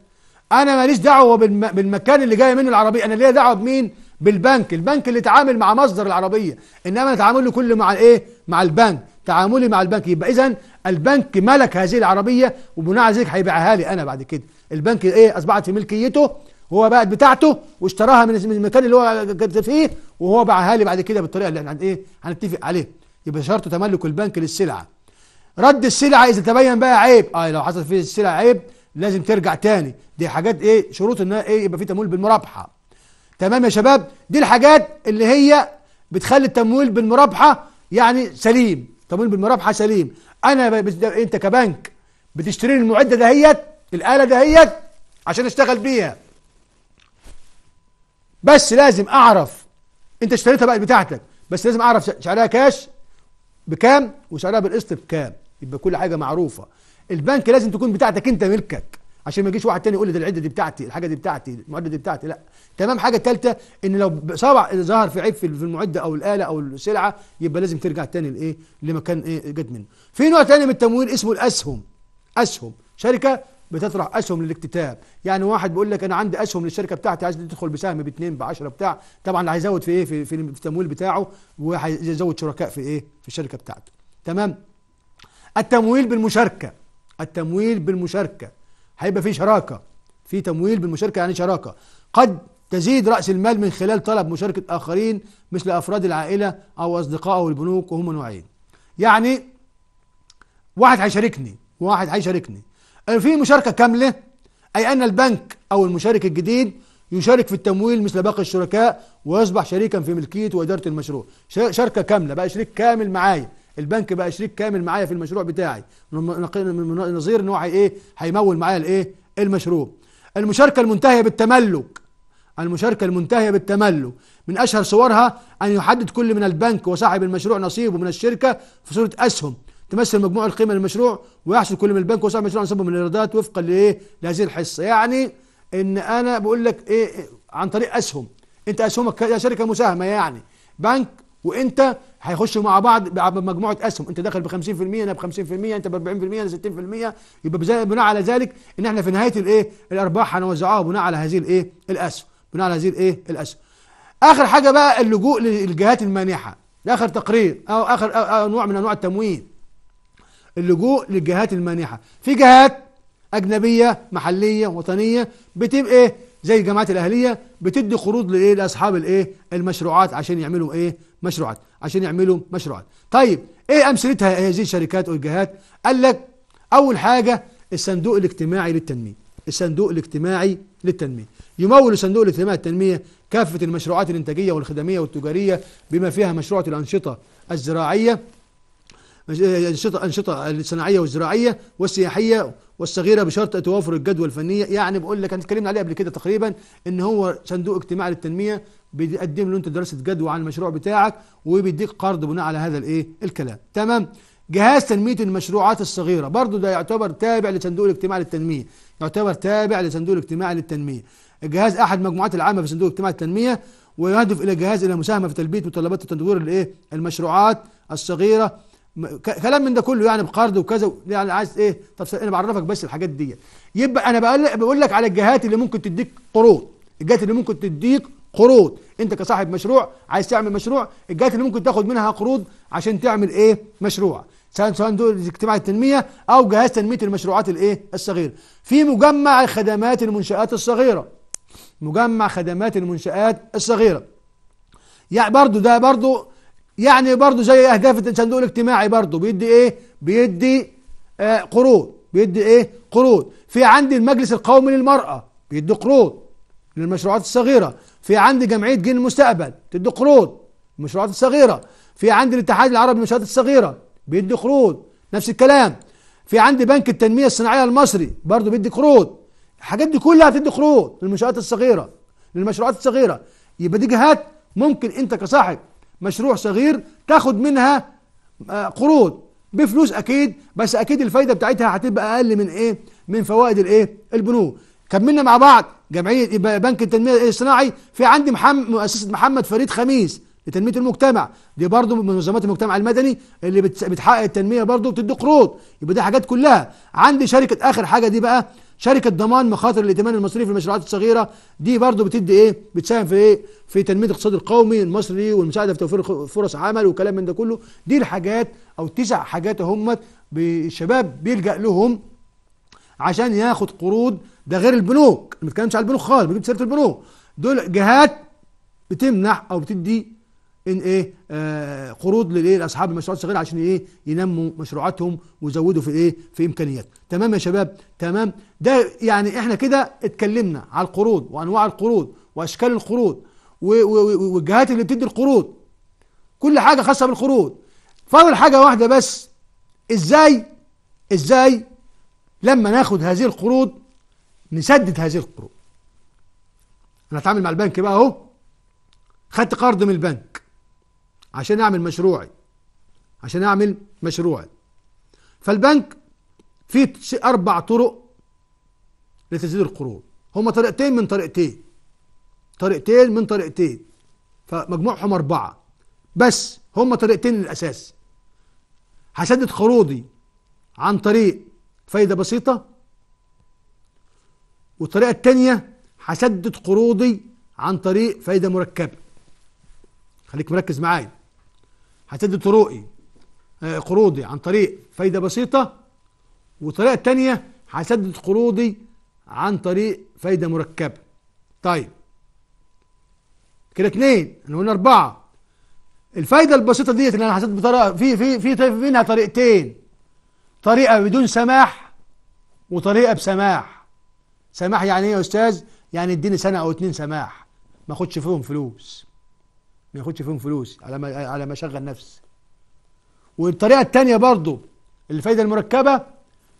انا ماليش دعوة بالمكان اللي جاية منه العربية انا ليا دعوة بمين بالبنك البنك اللي تعامل مع مصدر العربية انما انا اتعامل له كله مع الايه مع البنك تعاملي مع البنك يبقى إذا البنك ملك هذه العربية وبناء على ذلك هيبيعها لي أنا بعد كده البنك إيه أصبحت في ملكيته هو بقت بتاعته واشتراها من المكان اللي هو كانت فيه وهو باعها لي بعد كده بالطريقة اللي احنا إيه هنتفق عليه يبقى شرط تملك البنك للسلعة رد السلعة إذا تبين بقى عيب آه لو حصل فيه السلعة عيب لازم ترجع تاني دي حاجات إيه شروط إنها إيه يبقى في تمويل بالمرابحة تمام يا شباب دي الحاجات اللي هي بتخلي التمويل بالمرابحة يعني سليم تموين بالمرابحه سليم انا انت كبنك بتشتري لي المعده دهيت الاله دهيت عشان اشتغل بيها بس لازم اعرف انت اشتريتها بقت بتاعتك بس لازم اعرف سعرها كاش بكام وسعرها بالقسط بكام يبقى كل حاجه معروفه البنك لازم تكون بتاعتك انت ملكك عشان ما يجيش واحد تاني يقول لي ده العده دي بتاعتي الحاجه دي بتاعتي المعده دي بتاعتي لا تمام حاجه ثالثه ان لو صبع ظهر في عيب في المعده او الاله او السلعه يبقى لازم ترجع تاني لايه لمكان ايه جت منه في نوع تاني من التمويل اسمه الاسهم اسهم شركه بتطرح اسهم للاكتتاب يعني واحد بيقول لك انا عندي اسهم للشركه بتاعتي عايز تدخل بسهم باثنين ب 10 بتاع طبعا اللي هيزود في ايه في, في التمويل بتاعه وهيزود شركاء في ايه في الشركه بتاعته تمام التمويل بالمشاركه التمويل بالمشاركه هيبقى في شراكه في تمويل بالمشاركه يعني شراكه قد تزيد راس المال من خلال طلب مشاركه اخرين مثل افراد العائله او اصدقاء او البنوك وهم نوعين يعني واحد هيشاركني واحد هيشاركني في مشاركه كامله اي ان البنك او المشارك الجديد يشارك في التمويل مثل باقي الشركاء ويصبح شريكا في ملكيه واداره المشروع شركه كامله بقى شريك كامل معايا البنك بقى شريك كامل معايا في المشروع بتاعي نظير ان هو ايه هيمول معايا الايه المشروع المشاركه المنتهيه بالتملك المشاركه المنتهيه بالتملك من اشهر صورها ان يحدد كل من البنك وصاحب المشروع نصيبه من الشركه في صوره اسهم تمثل مجموع القيمه للمشروع ويحصل كل من البنك وصاحب المشروع نصيبه من الايرادات وفقا لايه لهذه الحصه يعني ان انا بقول لك ايه عن طريق اسهم انت اسهمك يا شركه مساهمه يعني بنك وانت هيخشوا مع بعض بمجموعه اسهم انت داخل ب 50% انا ب 50% انت ب 40% انا 60% يبقى بناء على ذلك ان احنا في نهايه الايه الارباح هنوزعها بناء على هذه الايه الاسهم بناء على هذه الايه الاسهم اخر حاجه بقى اللجوء للجهات المانحه ده اخر تقرير او اخر أو نوع من انواع التمويل اللجوء للجهات المانحه في جهات اجنبيه محليه وطنيه بتبقى ايه زي الجامعات الاهليه بتدي قروض لايه لاصحاب الايه المشروعات عشان يعملوا ايه مشروعات عشان يعملوا مشروعات طيب ايه امثلتها هذه الشركات والجهات قال لك اول حاجه الصندوق الاجتماعي للتنميه الصندوق الاجتماعي للتنميه يمول الصندوق الاجتماعي للتنميه كافه المشروعات الانتاجيه والخدميه والتجاريه بما فيها مشروعات الانشطه الزراعيه أنشطة, أنشطة الصناعية والزراعية والسياحية والصغيرة بشرط توافر الجدوى الفنية يعني بقول لك أنا اتكلمنا عليه قبل كده تقريبا إن هو صندوق اجتماعي للتنمية بيقدم له أنت دراسة جدوى عن المشروع بتاعك وبيديك قرض بناء على هذا الإيه الكلام تمام جهاز تنمية المشروعات الصغيرة برضو ده يعتبر تابع لصندوق الاجتماعي للتنمية يعتبر تابع لصندوق الاجتماعي للتنمية الجهاز أحد المجموعات العامة في صندوق الاجتماعي للتنمية ويهدف إلى جهاز إلى مساهمة في تلبية متطلبات تطوير الإيه المشروعات الصغيرة كلام من ده كله يعني بقرض وكذا يعني عايز ايه طب انا بعرفك بس الحاجات دي يبقى انا بقول لك على الجهات اللي ممكن تديك قروض الجهات اللي ممكن تديك قروض انت كصاحب مشروع عايز تعمل مشروع الجهات اللي ممكن تاخد منها قروض عشان تعمل ايه مشروع سواء دول اجتماع التنميه او جهاز تنميه المشروعات الايه الصغيره في مجمع خدمات المنشات الصغيره مجمع خدمات المنشات الصغيره يعني برضو ده برضو يعني برضه زي اهداف الصندوق الاجتماعي برضه بيدي ايه بيدي آه قروض بيدي ايه قروض في عندي المجلس القومي للمرأة بيدي قروض للمشروعات الصغيرة في عندي جمعية جيل المستقبل تدي قروض المشروعات الصغيرة في عندي الاتحاد العربي للمشروعات الصغيرة بيدي قروض نفس الكلام في عندي بنك التنمية الصناعية المصري برضه بيدي قروض الحاجات دي كلها بتدي قروض للمنشآت الصغيرة للمشروعات الصغيرة يبقى دي جهات ممكن انت كصاحب مشروع صغير تاخد منها آه، قروض بفلوس اكيد بس اكيد الفايده بتاعتها هتبقى اقل من ايه من فوائد الايه البنوك كملنا مع بعض جمعيه بنك التنميه الصناعي في عندي محمد مؤسسه محمد فريد خميس لتنميه المجتمع دي برضه من منظمات المجتمع المدني اللي بتحقق التنميه برضه بتدي قروض يبقى دي حاجات كلها عندي شركه اخر حاجه دي بقى شركه ضمان مخاطر الائتمان المصري في المشروعات الصغيره دي برضه بتدي ايه بتساهم في ايه في تنميه الاقتصاد القومي المصري والمساعده في توفير فرص عمل وكلام من ده كله دي الحاجات او تسع حاجات هم الشباب بيلجا لهم عشان ياخد قروض ده غير البنوك ما بنتكلمش على البنوك خالص بجيب سيره البنوك دول جهات بتمنح او بتدي ان ايه آه قروض للايه لاصحاب المشروعات الصغيره عشان ايه ينموا مشروعاتهم ويزودوا في ايه في امكانيات تمام يا شباب تمام ده يعني احنا كده اتكلمنا على القروض وانواع القروض واشكال القروض والجهات اللي بتدي القروض كل حاجه خاصه بالقروض فاضل حاجه واحده بس ازاي ازاي لما ناخد هذه القروض نسدد هذه القروض انا اتعامل مع البنك بقى اهو خدت قرض من البنك عشان أعمل مشروعي عشان أعمل مشروعي فالبنك فيه أربع طرق لتسديد القروض هما طريقتين من طريقتين طريقتين من طريقتين فمجموعهم أربعة بس هما طريقتين للأساس هسدد قروضي عن طريق فايدة بسيطة والطريقة التانية هسدد قروضي عن طريق فايدة مركبة خليك مركز معايا هتدي طرقي آه، قروضي عن طريق فايدة بسيطة والطريقة الثانيه هسدد قروضي عن طريق فايدة مركبة طيب كده اتنين احنا قلنا اربعة الفايدة البسيطة ديت اللي انا هسدد بطريقة في في في في منها طريقتين طريقة بدون سماح وطريقة بسماح سماح يعني ايه يا استاذ؟ يعني اديني سنة او اتنين سماح ما اخدش فيهم فلوس ما ياخدش فيهم فلوس على على ما شغل نفس والطريقه الثانيه برضو الفايده المركبه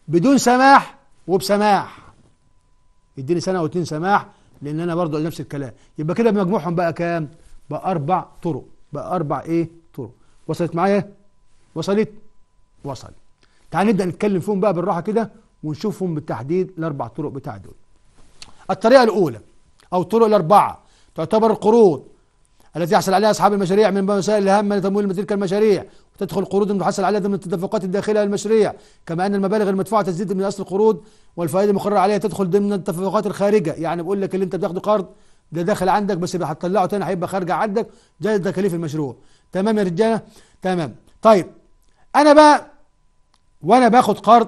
بدون سماح وبسماح يديني سنه او اتنين سماح لان انا برضو نفس الكلام يبقى كده بمجموعهم بقى كام بقى اربع طرق بقى اربع ايه طرق وصلت معايا وصلت وصل تعال نبدا نتكلم فيهم بقى بالراحه كده ونشوفهم بالتحديد الاربع طرق بتاع دول الطريقه الاولى او الطرق الاربعه تعتبر قروض التي يحصل عليها أصحاب المشاريع من وسائل الهامة لتمويل تلك المشاريع وتدخل قروض تحصل عليها ضمن التدفقات الداخلة للمشاريع كما أن المبالغ المدفوعة تزيد من أصل القروض والفوائد المقررة عليها تدخل ضمن التدفقات الخارجة يعني بقول لك اللي أنت بتاخده قرض ده داخل عندك بس هتطلعه تاني هيبقى خارج عندك ده تكاليف المشروع تمام يا رجاله تمام طيب انا بقى وانا باخد قرض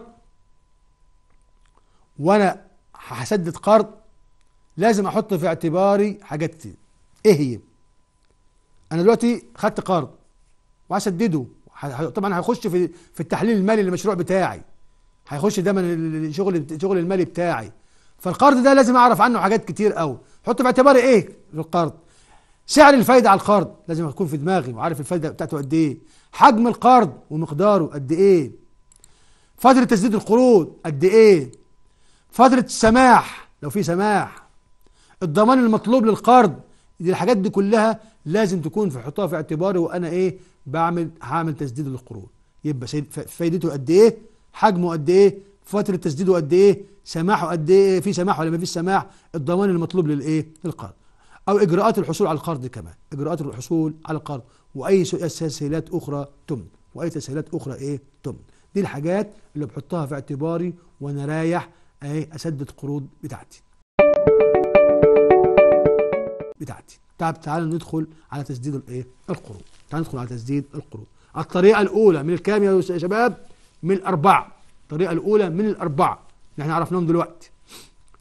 وانا هسدد قرض لازم احط في اعتباري حاجات ايه هي انا دلوقتي خدت قرض وهسدده طبعا هيخش في في التحليل المالي للمشروع بتاعي هيخش ده من شغل شغل المالي بتاعي فالقرض ده لازم اعرف عنه حاجات كتير قوي حط في اعتباري ايه القرض سعر الفايده على القرض لازم اكون في دماغي وعارف الفايده بتاعته قد ايه حجم القرض ومقداره قد ايه فتره تسديد القروض قد ايه فتره السماح لو في سماح الضمان المطلوب للقرض دي الحاجات دي كلها لازم تكون في حطها في اعتباري وانا ايه بعمل هعمل تسديد للقروض يبقى فايدته قد ايه حجمه قد ايه فتره تسديده قد ايه سماحه قد ايه في سماح ولا ما فيش سماح الضمان المطلوب للايه للقرض او اجراءات الحصول على القرض كمان اجراءات الحصول على القرض واي تسهيلات اخرى تمن واي تسهيلات اخرى ايه تمن دي الحاجات اللي بحطها في اعتباري وانا رايح ايه اسدد قروض بتاعتي بتاعتي طب تعالوا ندخل على تسديد الايه القروض تعالوا ندخل على تسديد القروض الطريقه الاولى من الكام يا شباب من الاربعه الطريقه الاولى من الاربعه اللي احنا عرفناهم دلوقتي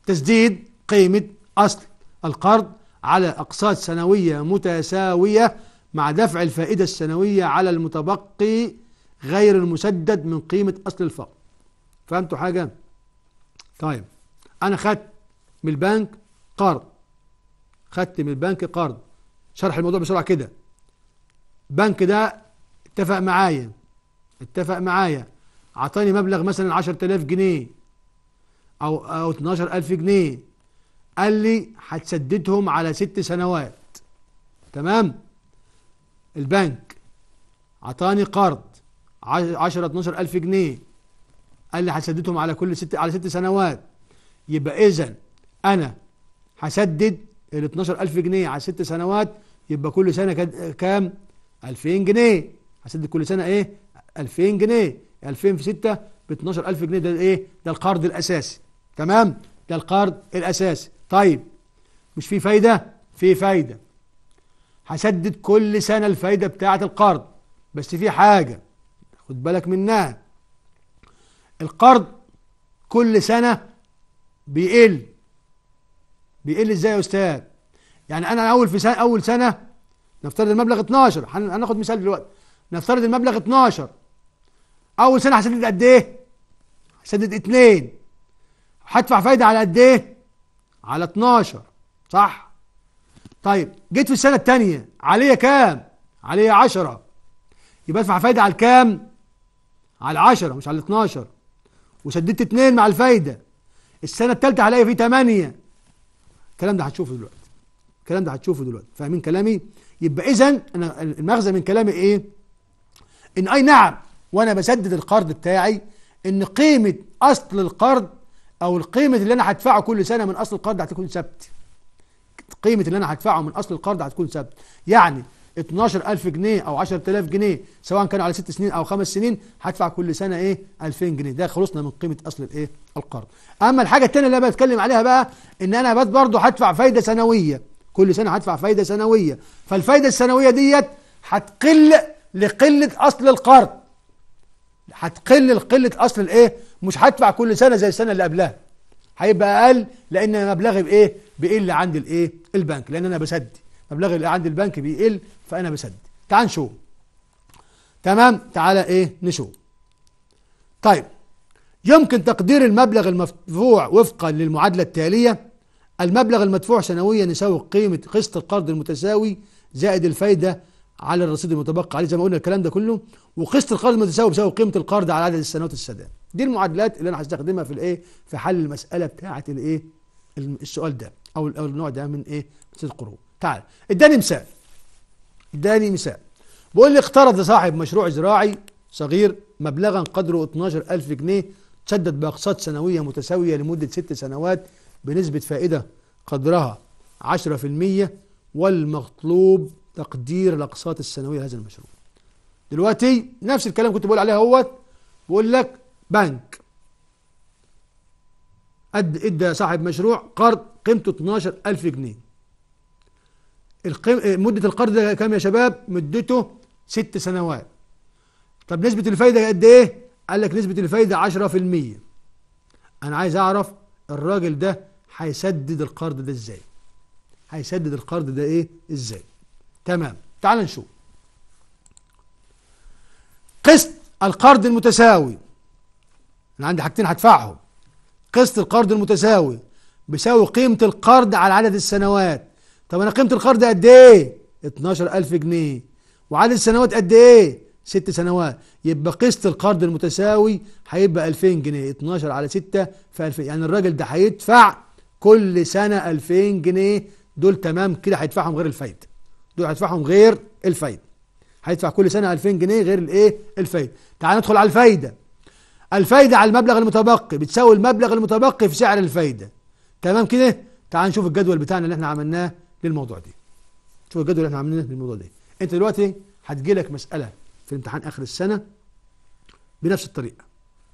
تسديد قيمه اصل القرض على اقساط سنويه متساويه مع دفع الفائده السنويه على المتبقي غير المسدد من قيمه اصل الفقر فهمتوا حاجه طيب انا خدت من البنك قرض خدت من البنك قرض شرح الموضوع بسرعه كده بنك ده اتفق معايا اتفق معايا عطاني مبلغ مثلا 10000 جنيه او او 12000 جنيه قال لي هتسددهم على ست سنوات تمام البنك عطاني قرض 10 12000 جنيه قال لي هسددهم على كل ست على ست سنوات يبقى اذا انا هسدد ال 12000 جنيه على ست سنوات يبقى كل سنه كام 2000 جنيه هسدد كل سنه ايه 2000 جنيه 2000 في 6 ب 12000 جنيه ده الايه ده القرض الاساسي تمام ده القرض الاساسي طيب مش في فايده في فايده هسدد كل سنه الفايده بتاعه القرض بس في حاجه خد بالك منها القرض كل سنه بيقل بيقل ازاي يا استاذ يعني انا اول في سنة اول سنه نفترض المبلغ 12 هناخد مثال دلوقتي نفترض المبلغ 12 اول سنه هسدد قد ايه هسدد 2 هدفع فايده على قد ايه على 12 صح طيب جيت في السنه الثانيه عليا كام عليا 10 يبقى ادفع فايده على الكام على 10 مش على 12 وسددت 2 مع الفايده السنه الثالثه هلاقي فيه 8 الكلام ده هتشوفه دلوقتي الكلام ده هتشوفه دلوقتي فاهمين كلامي يبقى اذا انا المغزى من كلامي ايه ان اي نعم وانا بسدد القرض بتاعي ان قيمه اصل القرض او القيمه اللي انا هدفعه كل سنه من اصل القرض هتكون ثابته قيمه اللي انا هدفعه من اصل القرض هتكون ثابته يعني 12000 جنيه او 10000 جنيه سواء كانوا على ست سنين او خمس سنين هدفع كل سنه ايه 2000 جنيه ده خلصنا من قيمه اصل الايه القرض اما الحاجه التانية اللي انا بتكلم عليها بقى ان انا بس برضه هدفع فايده سنويه كل سنه هدفع فايده سنويه فالفايده السنويه ديت هتقل لقله اصل القرض هتقل لقله اصل الايه مش هدفع كل سنه زي السنه اللي قبلها هيبقى اقل لان مبلغي بايه بيقل عند الايه البنك لان انا بسدي مبلغ اللي عند البنك بيقل فأنا بسد تعال نشوف تمام تعالى ايه نشوف طيب يمكن تقدير المبلغ المدفوع وفقا للمعادلة التالية المبلغ المدفوع سنويا يساوي قيمة قسط القرض المتساوي زائد الفايدة على الرصيد المتبقى عليه زي ما قلنا الكلام ده كله وقسط القرض المتساوي بيساوي قيمة القرض على عدد السنوات السداد دي المعادلات اللي انا هستخدمها في الايه في حل المسألة بتاعة الايه السؤال ده او النوع ده من ايه من القروض تعال اداني مثال اداني مثال بقول لي اقترض لصاحب مشروع زراعي صغير مبلغا قدره 12000 جنيه تسدد باقساط سنويه متساويه لمده ست سنوات بنسبه فائده قدرها 10% والمطلوب تقدير الاقساط السنويه لهذا المشروع. دلوقتي نفس الكلام كنت بقول عليه اهوت بقول لك بنك قد ادى صاحب مشروع قرض قيمته 12000 جنيه مدة القرض ده كام يا شباب مدته ست سنوات طب نسبة الفايدة قد ايه قال لك نسبة الفايدة عشرة في المية انا عايز اعرف الراجل ده هيسدد القرض ده ازاي هيسدد القرض ده ايه ازاي تمام تعال نشوف قسط القرض المتساوي انا عندي حاجتين هدفعهم قسط القرض المتساوي بيساوي قيمة القرض على عدد السنوات طب انا قيمه القرض قد ايه 12000 جنيه وعدد السنوات قد ايه ست سنوات يبقى قسط القرض المتساوي هيبقى 2000 جنيه 12 على 6 في 2000 يعني الراجل ده هيدفع كل سنه 2000 جنيه دول تمام كده هيدفعهم غير الفايده دول هيدفعهم غير الفايده هيدفع كل سنه 2000 جنيه غير الايه الفايده تعال ندخل على الفايده الفايده على المبلغ المتبقي بتساوي المبلغ المتبقي في سعر الفايده تمام كده تعال نشوف الجدول بتاعنا اللي احنا عملناه للموضوع دي شوف الجدول اللي احنا عاملينه للموضوع ده انت دلوقتي هتجي لك مساله في امتحان اخر السنه بنفس الطريقه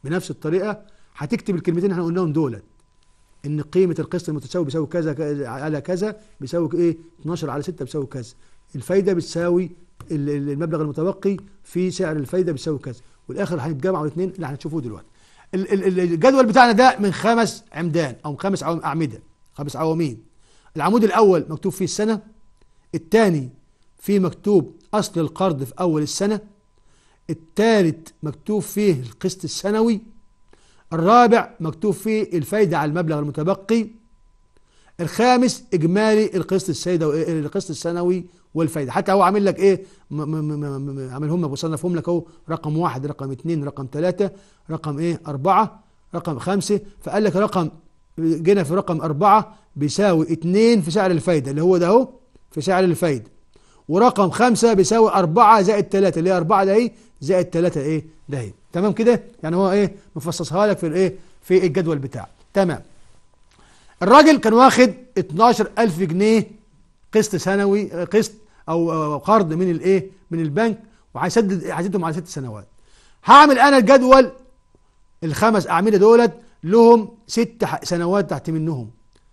بنفس الطريقه هتكتب الكلمتين اللي احنا قلناهم دولت ان قيمه القسط المتساوي بيساوي كذا على كذا بيساوي ايه 12 على 6 بيساوي كذا الفايده بتساوي المبلغ المتبقي في سعر الفايده بيساوي كذا والاخر هيتجمعوا الاثنين اللي هنشوفوه دلوقتي الجدول بتاعنا ده من خمس عمدان او خمس اعمده خمس عواميد العمود الأول مكتوب فيه السنة الثاني فيه مكتوب أصل القرض في أول السنة الثالث مكتوب فيه القسط السنوي الرابع مكتوب فيه الفايدة على المبلغ المتبقي الخامس إجمالي القسط السيدة القسط السنوي والفايدة حتى هو عامل لك إيه عاملهم لك وصنفهم لك أهو رقم واحد رقم اتنين رقم تلاتة رقم إيه أربعة رقم خمسة فقال لك رقم جينا في رقم أربعة بيساوي 2 في سعر الفايدة اللي هو ده اهو في سعر الفايدة ورقم 5 بيساوي 4 زائد 3 اللي هي 4 ده ايه زائد 3 ايه ده ايه تمام كده يعني هو ايه مفصصها لك في الايه في الجدول بتاعه تمام الراجل كان واخد 12000 جنيه قسط سنوي قسط او قرض من الايه من البنك وهيسدد هيسددهم على ست سنوات هعمل انا الجدول الخمس اعمده دولت لهم ست سنوات تحت منهم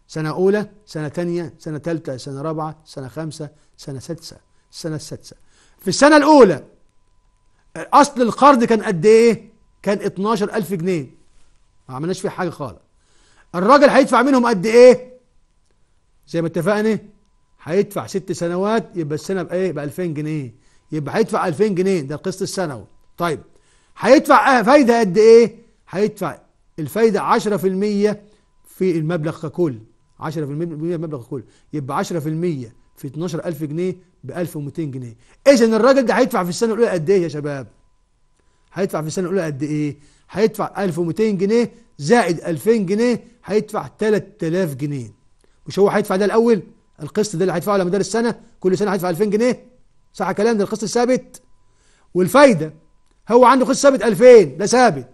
سنة أولى سنة تانية سنة تالتة سنة رابعة سنة خامسة سنة سادسة السنة السادسة في السنة الأولى أصل القرض كان قد إيه؟ كان 12000 جنيه ما عملناش فيه حاجة خالص الراجل هيدفع منهم قد إيه؟ زي ما اتفقنا هيدفع ست سنوات يبقى السنة بإيه؟ ب 2000 جنيه يبقى هيدفع 2000 جنيه ده القسط السنوي طيب هيدفع أه- فايدة قد إيه؟ هيدفع الفايدة 10% في المبلغ ككل 10% من المبلغ الكل يبقى 10% في 12000 جنيه ب 1200 جنيه اذا الراجل ده هيدفع في السنه الاولى قد ايه يا شباب هيدفع في السنه الاولى قد ايه هيدفع 1200 جنيه زائد 2000 جنيه هيدفع 3000 جنيه مش هو هيدفع ده الاول القسط ده اللي هيدفعه على مدار السنه كل سنه هيدفع 2000 جنيه صح كلام ده القسط الثابت والفايده هو عنده قسط ثابت 2000 ده ثابت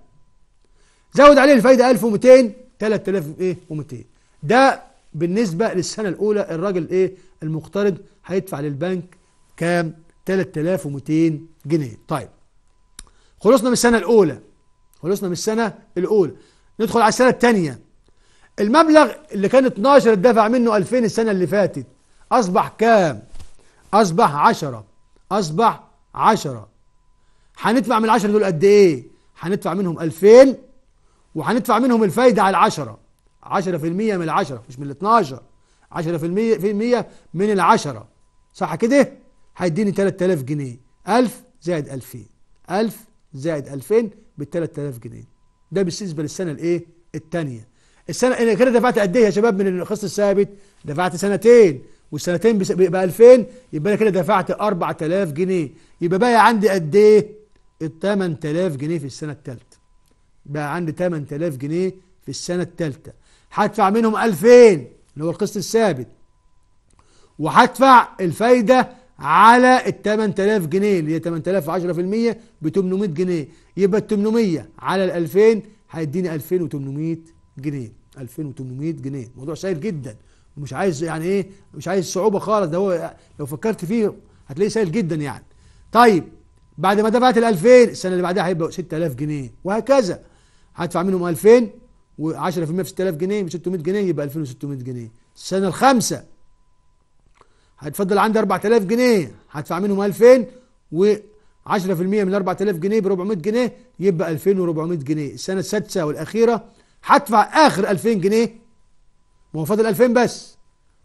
زود عليه الفايده 1200 3200 ايه و200 ده بالنسبة للسنة الأولى الراجل إيه المقترض هيدفع للبنك كام 3200 جنيه طيب خلصنا من السنة الأولى خلصنا من السنة الأولى ندخل على السنة الثانية المبلغ اللي كان 12 اتدفع منه 2000 السنة اللي فاتت أصبح كام أصبح 10 أصبح 10 هندفع من ال 10 دول قد إيه هندفع منهم 2000 وهندفع منهم الفايدة على 10 10% من العشرة مش من المية 12 10% من العشرة صح كده هيديني 3000 جنيه 1000 زائد 2000 1000 زائد 2000 بالتلات 3000 جنيه ده بالنسبه للسنه الايه الثانيه السنه انا كده دفعت قد ايه يا شباب من القسط الثابت دفعت سنتين والسنتين بيبقى 2000 يبقى انا كده دفعت 4000 جنيه يبقى بقى عندي قد ايه ال 8000 جنيه في السنه الثالثه بقى عندي 8000 جنيه في السنه الثالثه هدفع منهم 2000 اللي هو القسط الثابت وهدفع الفايدة على ال 8000 جنيه اللي هي 8000 10% ب 800 جنيه يبقى ال 800 على ال 2000 هيديني 2800 جنيه 2800 جنيه موضوع سهل جدا ومش عايز يعني ايه مش عايز صعوبة خالص ده هو لو فكرت فيه هتلاقيه سهل جدا يعني طيب بعد ما دفعت ال 2000 السنة اللي بعدها هيبقى 6000 جنيه وهكذا هدفع منهم 2000 و10% في 6000 جنيه ب 600 جنيه يبقى 2600 جنيه السنه الخامسه هيتفضل عندي 4000 جنيه هدفع منهم 2000 و 10% من 4000 جنيه ب 400 جنيه يبقى 2400 جنيه السنه السادسه والاخيره هدفع اخر 2000 جنيه ما هو فاضل 2000 بس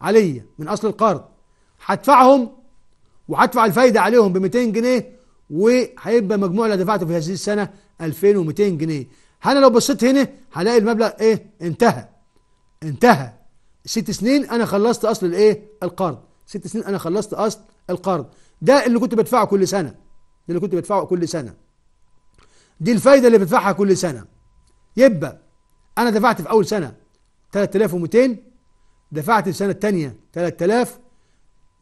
عليا من اصل القرض هدفعهم وهدفع الفايده عليهم ب 200 جنيه وهيبقى مجموع اللي دفعته في هذه السنه 2200 جنيه انا لو بصيت هنا هلاقي المبلغ ايه انتهى انتهى ست سنين انا خلصت اصل الايه القرض ست سنين انا خلصت اصل القرض ده اللي كنت بدفعه كل سنه ده اللي كنت بدفعه كل سنه دي الفايده اللي بدفعها كل سنه يبقى انا دفعت في اول سنه 3200 دفعت في السنه الثانيه 3000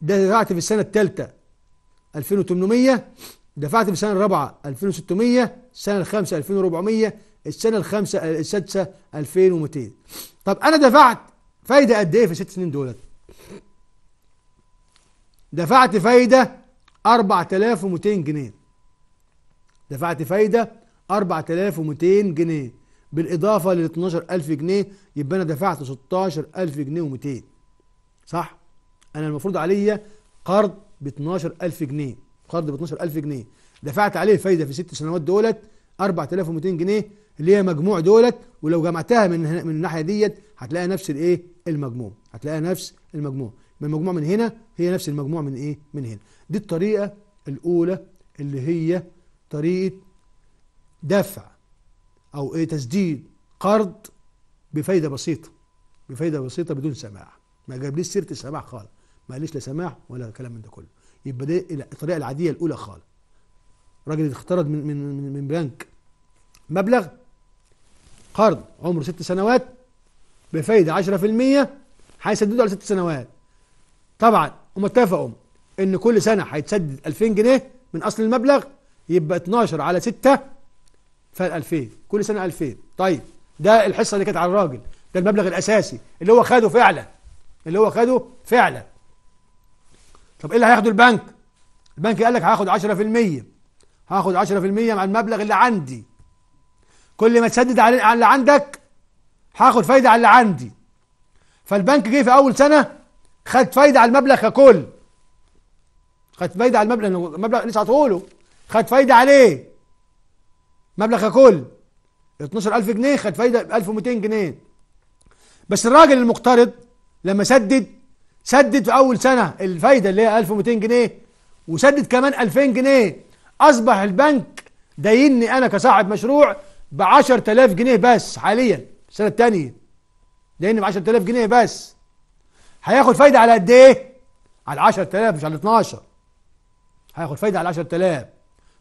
ده دفعت في السنه الثالثه 2800 دفعت في السنه الرابعه 2600 السنه الخامسه 2400 السنه الخامسه السادسه 2200 طب انا دفعت فايده قد ايه في الست سنين دولت دفعت فايده 4200 جنيه دفعت فايده 4200 جنيه بالاضافه لل 12000 جنيه يبقى انا دفعت 16000 جنيه و200 صح انا المفروض عليا قرض ب 12000 جنيه قرض ب 12000 جنيه دفعت عليه فايده في ست سنوات دولت 4200 جنيه اللي هي مجموع دولت ولو جمعتها من هنا من الناحيه ديت هتلاقي نفس الايه المجموع هتلاقي نفس المجموع من المجموع من هنا هي نفس المجموع من ايه من هنا دي الطريقه الاولى اللي هي طريقه دفع او ايه تسديد قرض بفايده بسيطه بفايده بسيطه بدون سماح ما جابليش سيره السماح خالص ما قاليش لا سماح ولا كلام من ده كله يبقى دي الطريقه العاديه الاولى خالص راجل اخترض من من من بنك مبلغ قرض عمره ست سنوات بفايدة 10% هيسددوا على ست سنوات طبعا هم اتفقوا ان كل سنة هيتسدد 2000 جنيه من اصل المبلغ يبقى 12 على 6 فال 2000 كل سنة 2000 طيب ده الحصة اللي كانت على الراجل ده المبلغ الاساسي اللي هو خده فعلا اللي هو خده فعلا طب ايه اللي هياخده البنك البنك قال لك هاخد 10% هاخد 10% مع المبلغ اللي عندي كل ما تسدد على اللي عندك هاخد فايده على اللي عندي فالبنك جه في اول سنه خد فايده على المبلغ ككل خد فايده على المبلغ المبلغ لسه هتقوله خد فايده عليه مبلغ ككل 12000 جنيه خد فايده 1200 جنيه بس الراجل المقترض لما سدد سدد في اول سنه الفايده اللي هي 1200 جنيه وسدد كمان 2000 جنيه اصبح البنك دايني انا كصاحب مشروع ب 10000 جنيه بس حاليا السنه الثانيه لان ب 10000 جنيه بس هياخد فايده على قد ايه؟ على 10000 مش على 12 هياخد فايده على 10000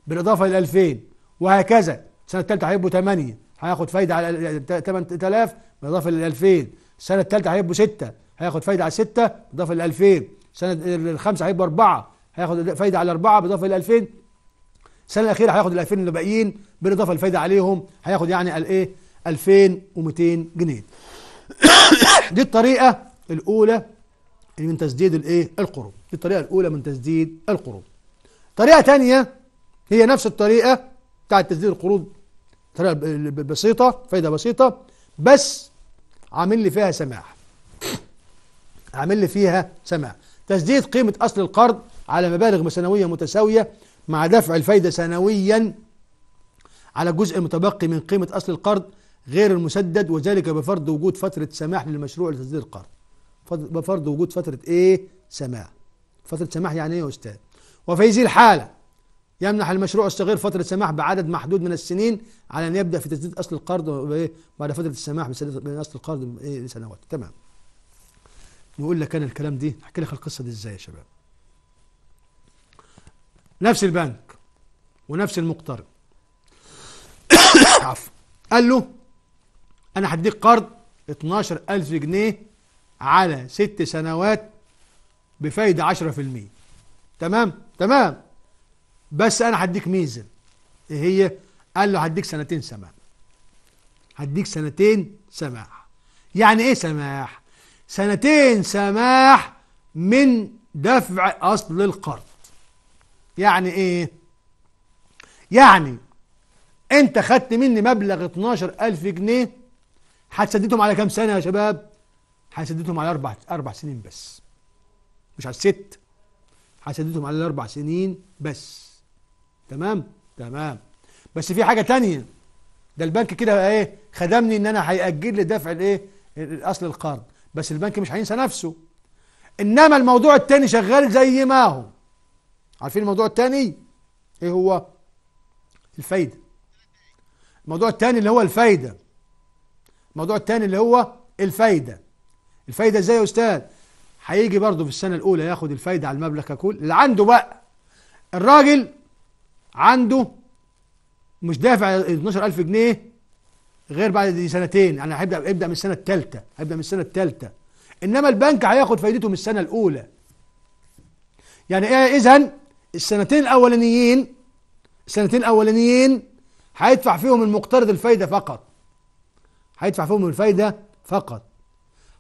بالاضافه لل 2000 وهكذا السنه الثالثه هيبقوا 8 هياخد فايده على 8000 بالاضافه لل 2000 السنه الثالثه هيبقوا 6 هياخد فايده على 6 بالاضافه لل 2000 السنه الخامسه هيبقوا 4 هياخد فايده على 4 بالاضافه لل 2000 السنه الاخيره هياخد ال 2000 اللي باقيين بالاضافه للفايده عليهم هياخد يعني الايه 2200 جنيه دي الطريقه الاولى من تسديد الايه القروض دي الطريقه الاولى من تسديد القروض طريقه ثانيه هي نفس الطريقه بتاعه تسديد القروض طريقه بسيطه فايده بسيطه بس عامل لي فيها سماح عامل لي فيها سماح تسديد قيمه اصل القرض على مبالغ سنويه متساويه مع دفع الفايدة سنويا على جزء متبقي من قيمة أصل القرض غير المسدد وذلك بفرض وجود فترة سماح للمشروع لتسديد القرض بفرض وجود فترة إيه؟ سماح فترة سماح يعني إيه يا أستاذ؟ وفي هذه الحالة يمنح المشروع الصغير فترة سماح بعدد محدود من السنين على أن يبدأ في تسديد أصل القرض إيه؟ بعد فترة السماح من أصل القرض إيه لسنوات تمام نقول لك أنا الكلام دي أحكي لك القصة دي إزاي يا شباب نفس البنك ونفس المقترض *coughs* عفوا قال له انا هديك قرض 12000 جنيه على ست سنوات بفايدة 10% تمام تمام بس انا هديك ميزة ايه هي قال له هديك سنتين سماح هديك سنتين سماح يعني ايه سماح سنتين سماح من دفع اصل القرض يعني ايه يعني انت خدت مني مبلغ 12000 جنيه هتسددهم على كام سنه يا شباب هتسددهم على اربع اربع سنين بس مش على الست هتسددهم على الاربع سنين بس تمام تمام بس في حاجه تانية ده البنك كده ايه خدمني ان انا هيأجل لي دفع الايه الاصل القرض بس البنك مش هينسى نفسه انما الموضوع التاني شغال زي ما هو عارفين الموضوع الثاني ايه هو الفايدة الموضوع الثاني اللي هو الفايدة الموضوع الثاني اللي هو الفايدة الفايدة ازاي يا استاذ هيجي برضه في السنة الأولى ياخد الفايدة على المبلغ ككل اللي عنده بقى الراجل عنده مش دافع 12000 جنيه غير بعد دي سنتين يعني هيبدا ابدا من السنه الثالثه هيبدا من السنه الثالثه انما البنك هياخد فايدته من السنه الاولى يعني ايه اذا السنتين الاولانيين السنتين الاولانيين هيدفع فيهم المقترض الفايده فقط هيدفع فيهم الفايده فقط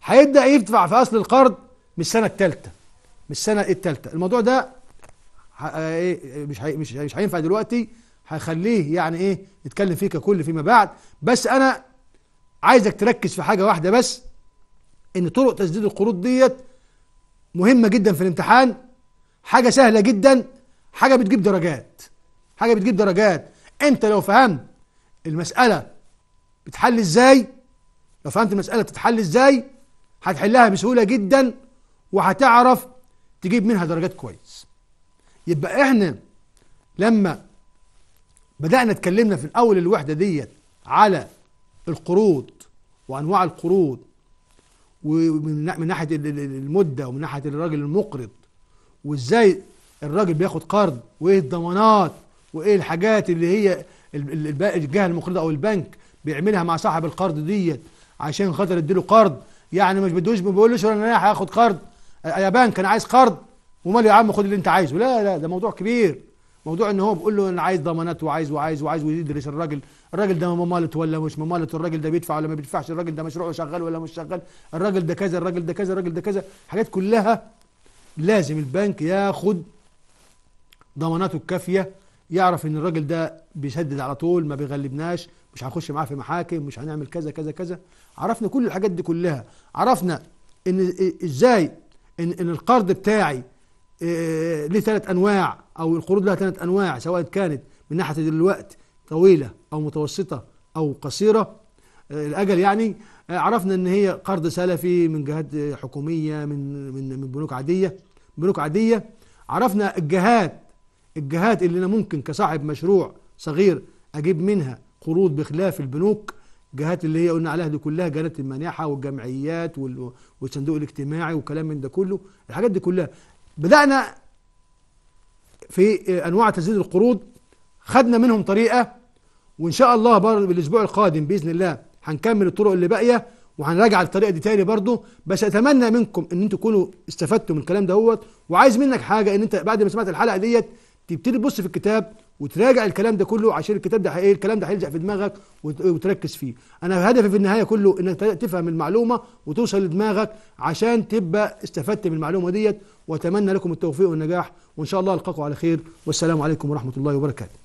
هيبدا يدفع في اصل القرض من السنه الثالثه من السنه الثالثه الموضوع ده آه، ايه مش حي... مش مش هينفع دلوقتي هخليه يعني ايه نتكلم فيه ككل فيما بعد بس انا عايزك تركز في حاجه واحده بس ان طرق تسديد القروض ديت مهمه جدا في الامتحان حاجه سهله جدا حاجة بتجيب درجات حاجة بتجيب درجات انت لو فهمت المسألة بتحل ازاي لو فهمت المسألة بتتحل ازاي هتحلها بسهولة جدا وهتعرف تجيب منها درجات كويس يبقى احنا لما بدأنا اتكلمنا في الأول الوحدة ديت على القروض وأنواع القروض ومن ناحية المدة ومن ناحية الراجل المقرض وازاي الراجل بياخد قرض وايه الضمانات وايه الحاجات اللي هي الجهه المقرضه او البنك بيعملها مع صاحب القرض ديت عشان خاطر اديله قرض يعني مش بدوش ما بيقولوش انا هاخد قرض يا بنك انا عايز قرض ومال يا عم خد اللي انت عايزه لا لا ده موضوع كبير موضوع ان هو بيقول له انا عايز ضمانات وعايز وعايز وعايز ويدرس الراجل الراجل ده ممالط ولا مش ممالط الراجل ده بيدفع ولا ما بيدفعش الراجل ده مشروعه شغال ولا مش شغال الراجل ده كذا الراجل ده كذا الراجل ده كذا الحاجات كلها لازم البنك ياخد ضماناته الكافيه يعرف ان الراجل ده بيسدد على طول ما بيغلبناش مش هنخش معاه في محاكم مش هنعمل كذا كذا كذا عرفنا كل الحاجات دي كلها عرفنا ان ازاي ان, إن القرض بتاعي إيه ليه ثلاث انواع او القروض لها ثلاث انواع سواء كانت من ناحيه الوقت طويله او متوسطه او قصيره الاجل يعني عرفنا ان هي قرض سلفي من جهات حكوميه من من من بنوك عاديه بنوك عاديه عرفنا الجهات الجهات اللي أنا ممكن كصاحب مشروع صغير أجيب منها قروض بخلاف البنوك الجهات اللي هي قلنا عليها دي كلها جهات المانحه والجمعيات والصندوق الاجتماعي وكلام من ده كله الحاجات دي كلها بدأنا في أنواع تسديد القروض خدنا منهم طريقة وإن شاء الله برضه بالأسبوع القادم بإذن الله هنكمل الطرق اللي باقية وهنراجع الطريقة دي تاني برضه بس أتمنى منكم إن أنتوا تكونوا استفدتوا من الكلام دهوت وعايز منك حاجة إن أنت بعد ما سمعت الحلقة ديت تبتدي تبص في الكتاب وتراجع الكلام ده كله عشان الكتاب ده ايه الكلام ده هيلزق في دماغك وتركز فيه انا هدفي في النهايه كله انك تفهم المعلومه وتوصل لدماغك عشان تبقى استفدت من المعلومه ديت واتمنى لكم التوفيق والنجاح وان شاء الله القاكم على خير والسلام عليكم ورحمه الله وبركاته